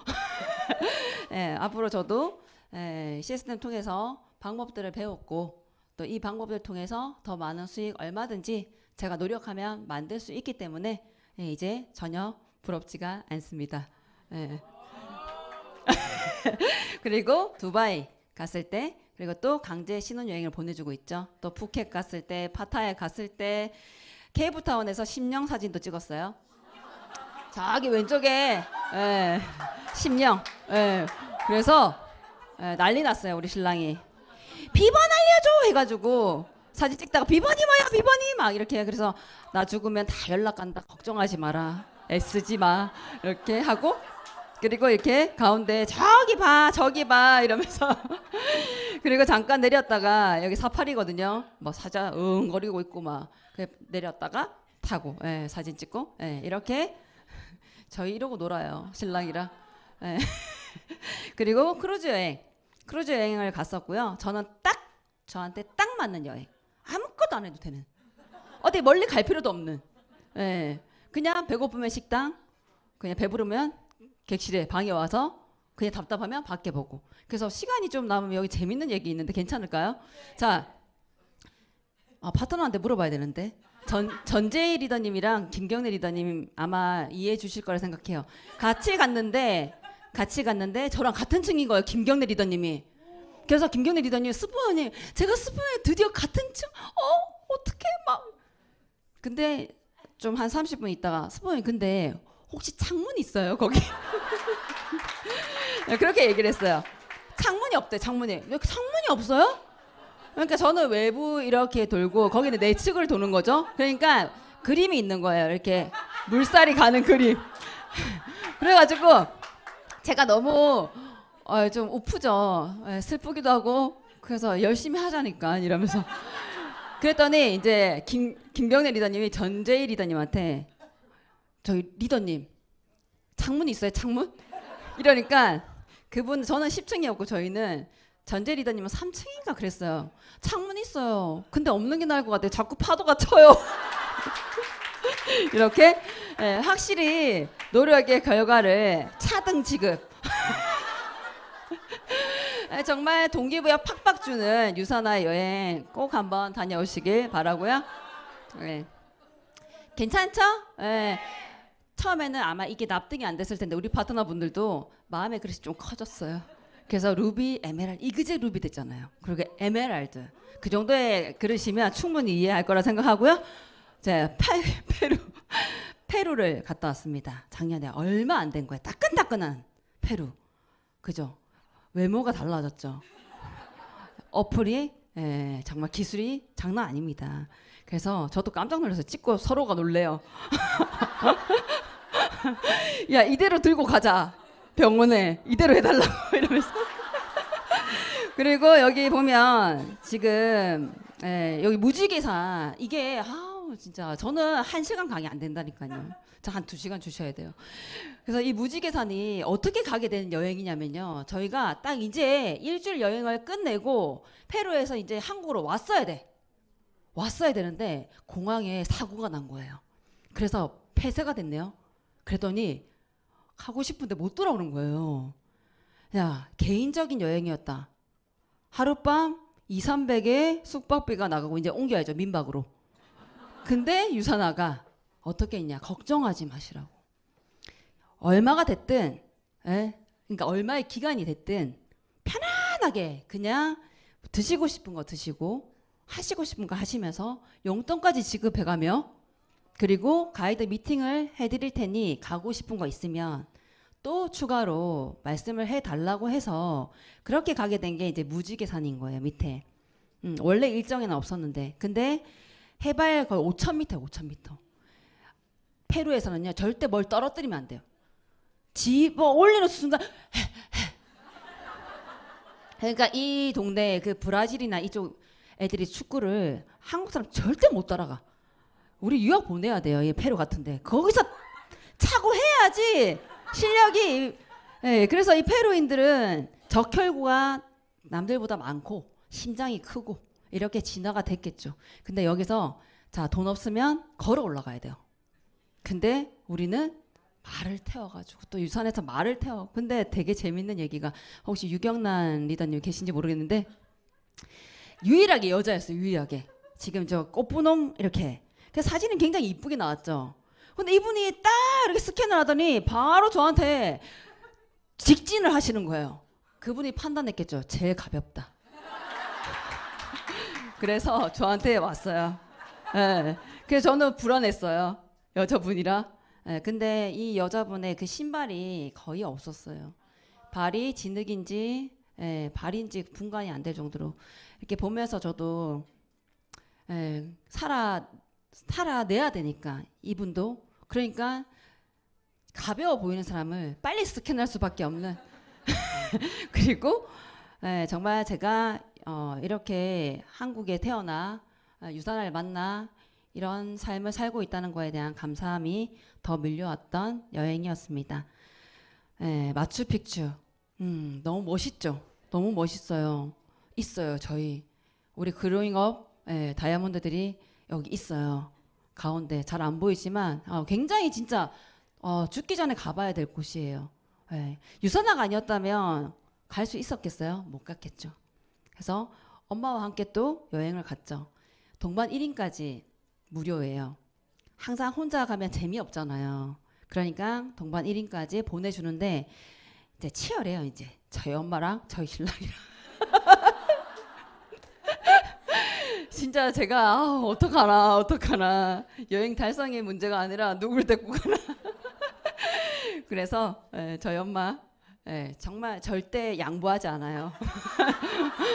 네, 앞으로 저도 네, 예, 시스템 통해서 방법들을 배웠고 또이 방법을 통해서 더 많은 수익 얼마든지 제가 노력하면 만들 수 있기 때문에 예, 이제 전혀 부럽지가 않습니다. 예. 그리고 두바이 갔을 때 그리고 또 강제 신혼여행을 보내주고 있죠. 또 푸켓 갔을 때 파타야 갔을 때 케이프타운에서 심령 사진도 찍었어요. 저기 왼쪽에 예, 심령. 예, 그래서 예, 난리 났어요 우리 신랑이. 비번 알려줘 해가지고 사진 찍다가 비번이 뭐야 비번이 막 이렇게 그래서 나 죽으면 다 연락 간다 걱정하지 마라 애쓰지 마 이렇게 하고 그리고 이렇게 가운데 저기 봐 저기 봐 이러면서 그리고 잠깐 내렸다가 여기 사파리거든요 뭐 사자 응거리고 있고 막 그 내렸다가 타고 예, 사진 찍고 예, 이렇게 저희 이러고 놀아요 신랑이랑 예. 그리고 크루즈 여행 크루즈 여행을 갔었고요. 저는 딱 저한테 딱 맞는 여행. 아무것도 안 해도 되는. 어디 멀리 갈 필요도 없는. 예. 그냥 배고프면 식당, 그냥 배부르면 객실에 방에 와서 그냥 답답하면 밖에 보고. 그래서 시간이 좀 남으면 여기 재밌는 얘기 있는데 괜찮을까요? 자, 아, 파트너한테 물어봐야 되는데. 전, 전재희 리더님이랑 김경래 리더님 아마 이해해 주실 거라 생각해요. 같이 갔는데 같이 갔는데 저랑 같은 층인 거예요. 김경래 리더님이. 그래서 김경래 리더님 스포님 제가 스포에 드디어 같은 층? 어? 어떻게 막 근데 좀 한 30분 있다가 스포님 근데 혹시 창문 있어요 거기? 네, 그렇게 얘기를 했어요. 창문이 없대 창문이. 왜 창문이 없어요? 그러니까 저는 외부 이렇게 돌고 거기는 내 측을 도는 거죠. 그러니까 그림이 있는 거예요. 이렇게 물살이 가는 그림. 그래가지고 제가 너무 어, 좀오프죠 예, 슬프기도 하고 그래서 열심히 하자니까 이러면서 그랬더니 이제 김 김경래 리더님이 전재희 리더님한테 저희 리더님 창문 있어요 창문? 이러니까 그분 저는 10층이었고 저희는 전재 리더님은 3층인가 그랬어요. 창문 있어요. 근데 없는 게 나을 것 같아요. 자꾸 파도가 쳐요. 이렇게 예, 확실히 노력의 결과를 차등 지급. 예, 정말 동기부여 팍팍 주는 유산화 여행 꼭 한번 다녀오시길 바라고요. 예. 괜찮죠? 예. 처음에는 아마 이게 납득이 안 됐을 텐데 우리 파트너분들도 마음의 그릇이 좀 커졌어요. 그래서 루비, 에메랄드, 이그제 루비 됐잖아요. 그리고 에메랄드. 그 정도의 그릇이면 충분히 이해할 거라 생각하고요. 제 페루 페루를 갔다 왔습니다. 작년에 얼마 안 된 거예요. 따끈따끈한 페루. 그죠? 외모가 달라졌죠. 어플이 예, 정말 기술이 장난 아닙니다. 그래서 저도 깜짝 놀라서 찍고 서로가 놀래요. 야 이대로 들고 가자 병원에 이대로 해달라고 이러면서 그리고 여기 보면 지금 예, 여기 무지개사 이게 아, 진짜 저는 한 시간 강의 안 된다니까요. 저한 두 시간 주셔야 돼요. 그래서 이 무지개산이 어떻게 가게 되는 여행이냐면요. 저희가 딱 이제 일주일 여행을 끝내고 페루에서 이제 한국으로 왔어야 돼. 왔어야 되는데 공항에 사고가 난 거예요. 그래서 폐쇄가 됐네요. 그랬더니 가고 싶은데 못 돌아오는 거예요. 야, 개인적인 여행이었다. 하룻밤 2, 300에 숙박비가 나가고 이제 옮겨야죠. 민박으로. 근데 유산화가 어떻게 했냐 걱정하지 마시라고 얼마가 됐든 에? 예? 그러니까 얼마의 기간이 됐든 편안하게 그냥 드시고 싶은 거 드시고 하시고 싶은 거 하시면서 용돈까지 지급해가며 그리고 가이드 미팅을 해드릴 테니 가고 싶은 거 있으면 또 추가로 말씀을 해달라고 해서 그렇게 가게 된 게 이제 무지개산인 거예요 밑에 음, 원래 일정에는 없었는데 근데 해발 거의 5,000m, 5,000m. 페루에서는요, 절대 뭘 떨어뜨리면 안 돼요. 집어 올리는 순간, 그러니까 이 동네 그 브라질이나 이쪽 애들이 축구를 한국 사람 절대 못 따라가. 우리 유학 보내야 돼요. 이 페루 같은데 거기서 차고 해야지 실력이. 예, 그래서 이 페루인들은 적혈구가 남들보다 많고 심장이 크고 이렇게 진화가 됐겠죠. 근데 여기서 자, 돈 없으면 걸어 올라가야 돼요. 근데 우리는 말을 태워가지고 또 유산에서 말을 태워. 근데 되게 재밌는 얘기가 혹시 유경란 리더님 계신지 모르겠는데 유일하게 여자였어요. 유일하게. 지금 저 꽃분홍 이렇게. 그 사진은 굉장히 이쁘게 나왔죠. 근데 이분이 딱 이렇게 스캔을 하더니 바로 저한테 직진을 하시는 거예요. 그분이 판단했겠죠. 제일 가볍다. 그래서 저한테 왔어요. 네. 그래서 저는 불안했어요. 여자분이라. 네. 근데 이 여자분의 그 신발이 거의 없었어요. 발이 진흙인지 예, 발인지 분간이 안 될 정도로 이렇게 보면서 저도 예, 살아 살아내야 되니까 이분도 그러니까 가벼워 보이는 사람을 빨리 스캔할 수밖에 없는 그리고 예, 정말 제가 어, 이렇게 한국에 태어나 아, 유산을 만나 이런 삶을 살고 있다는 것에 대한 감사함이 더 밀려왔던 여행이었습니다. 예, 마추픽추. 음, 너무 멋있죠? 너무 멋있어요. 있어요, 저희. 우리 그로잉업 예, 다이아몬드들이 여기 있어요. 가운데 잘 안 보이지만 어, 굉장히 진짜 어, 죽기 전에 가봐야 될 곳이에요. 예. 유선화가 아니었다면 갈 수 있었겠어요? 못 갔겠죠. 그래서 엄마와 함께 또 여행을 갔죠. 동반 1인까지 무료예요. 항상 혼자 가면 재미없잖아요. 그러니까 동반 1인까지 보내주는데 이제 치열해요. 이제 저희 엄마랑 저희 신랑이랑. 진짜 제가 아, 어떡하나 어떡하나 여행 달성의 문제가 아니라 누굴 데리고 가나 그래서 예, 저희 엄마 네, 정말 절대 양보하지 않아요.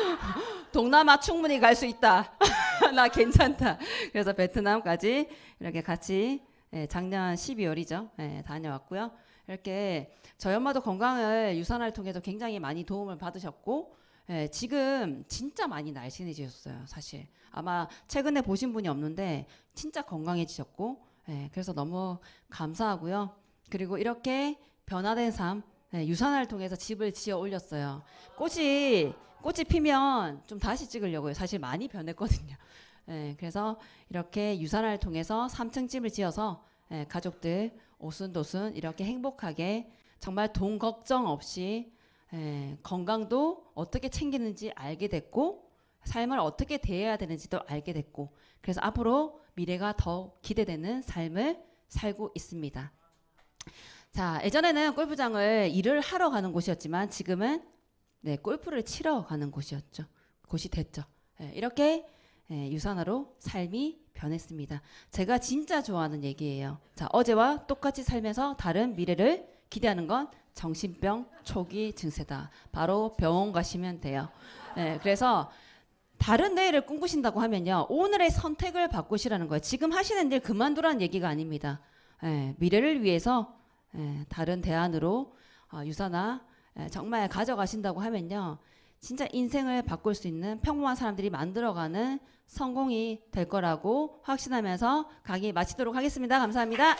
동남아 충분히 갈 수 있다. 나 괜찮다. 그래서 베트남까지 이렇게 같이 예, 작년 12월이죠. 예, 다녀왔고요. 이렇게 저희 엄마도 건강을 유산화 통해서 굉장히 많이 도움을 받으셨고 예, 지금 진짜 많이 날씬해지셨어요. 사실 아마 최근에 보신 분이 없는데 진짜 건강해지셨고 예, 그래서 너무 감사하고요. 그리고 이렇게 변화된 삶 네, 유산화를 통해서 집을 지어 올렸어요. 꽃이 꽃이 피면 좀 다시 찍으려고요. 사실 많이 변했거든요. 네, 그래서 이렇게 유산화를 통해서 3층 집을 지어서 네, 가족들 오순도순 이렇게 행복하게 정말 돈 걱정 없이 네, 건강도 어떻게 챙기는지 알게 됐고 삶을 어떻게 대해야 되는지도 알게 됐고 그래서 앞으로 미래가 더 기대되는 삶을 살고 있습니다. 자, 예전에는 골프장을 일을 하러 가는 곳이었지만 지금은 네, 골프를 치러 가는 곳이었죠. 곳이 됐죠. 네, 이렇게 네, 유산화로 삶이 변했습니다. 제가 진짜 좋아하는 얘기예요. 자, 어제와 똑같이 살면서 다른 미래를 기대하는 건 정신병 초기 증세다. 바로 병원 가시면 돼요. 네, 그래서 다른 내일을 꿈꾸신다고 하면요. 오늘의 선택을 바꾸시라는 거예요. 지금 하시는 일 그만두라는 얘기가 아닙니다. 네, 미래를 위해서 예, 다른 대안으로 어, 유사나 예, 정말 가져가신다고 하면요. 진짜 인생을 바꿀 수 있는 평범한 사람들이 만들어가는 성공이 될 거라고 확신하면서 강의 마치도록 하겠습니다. 감사합니다.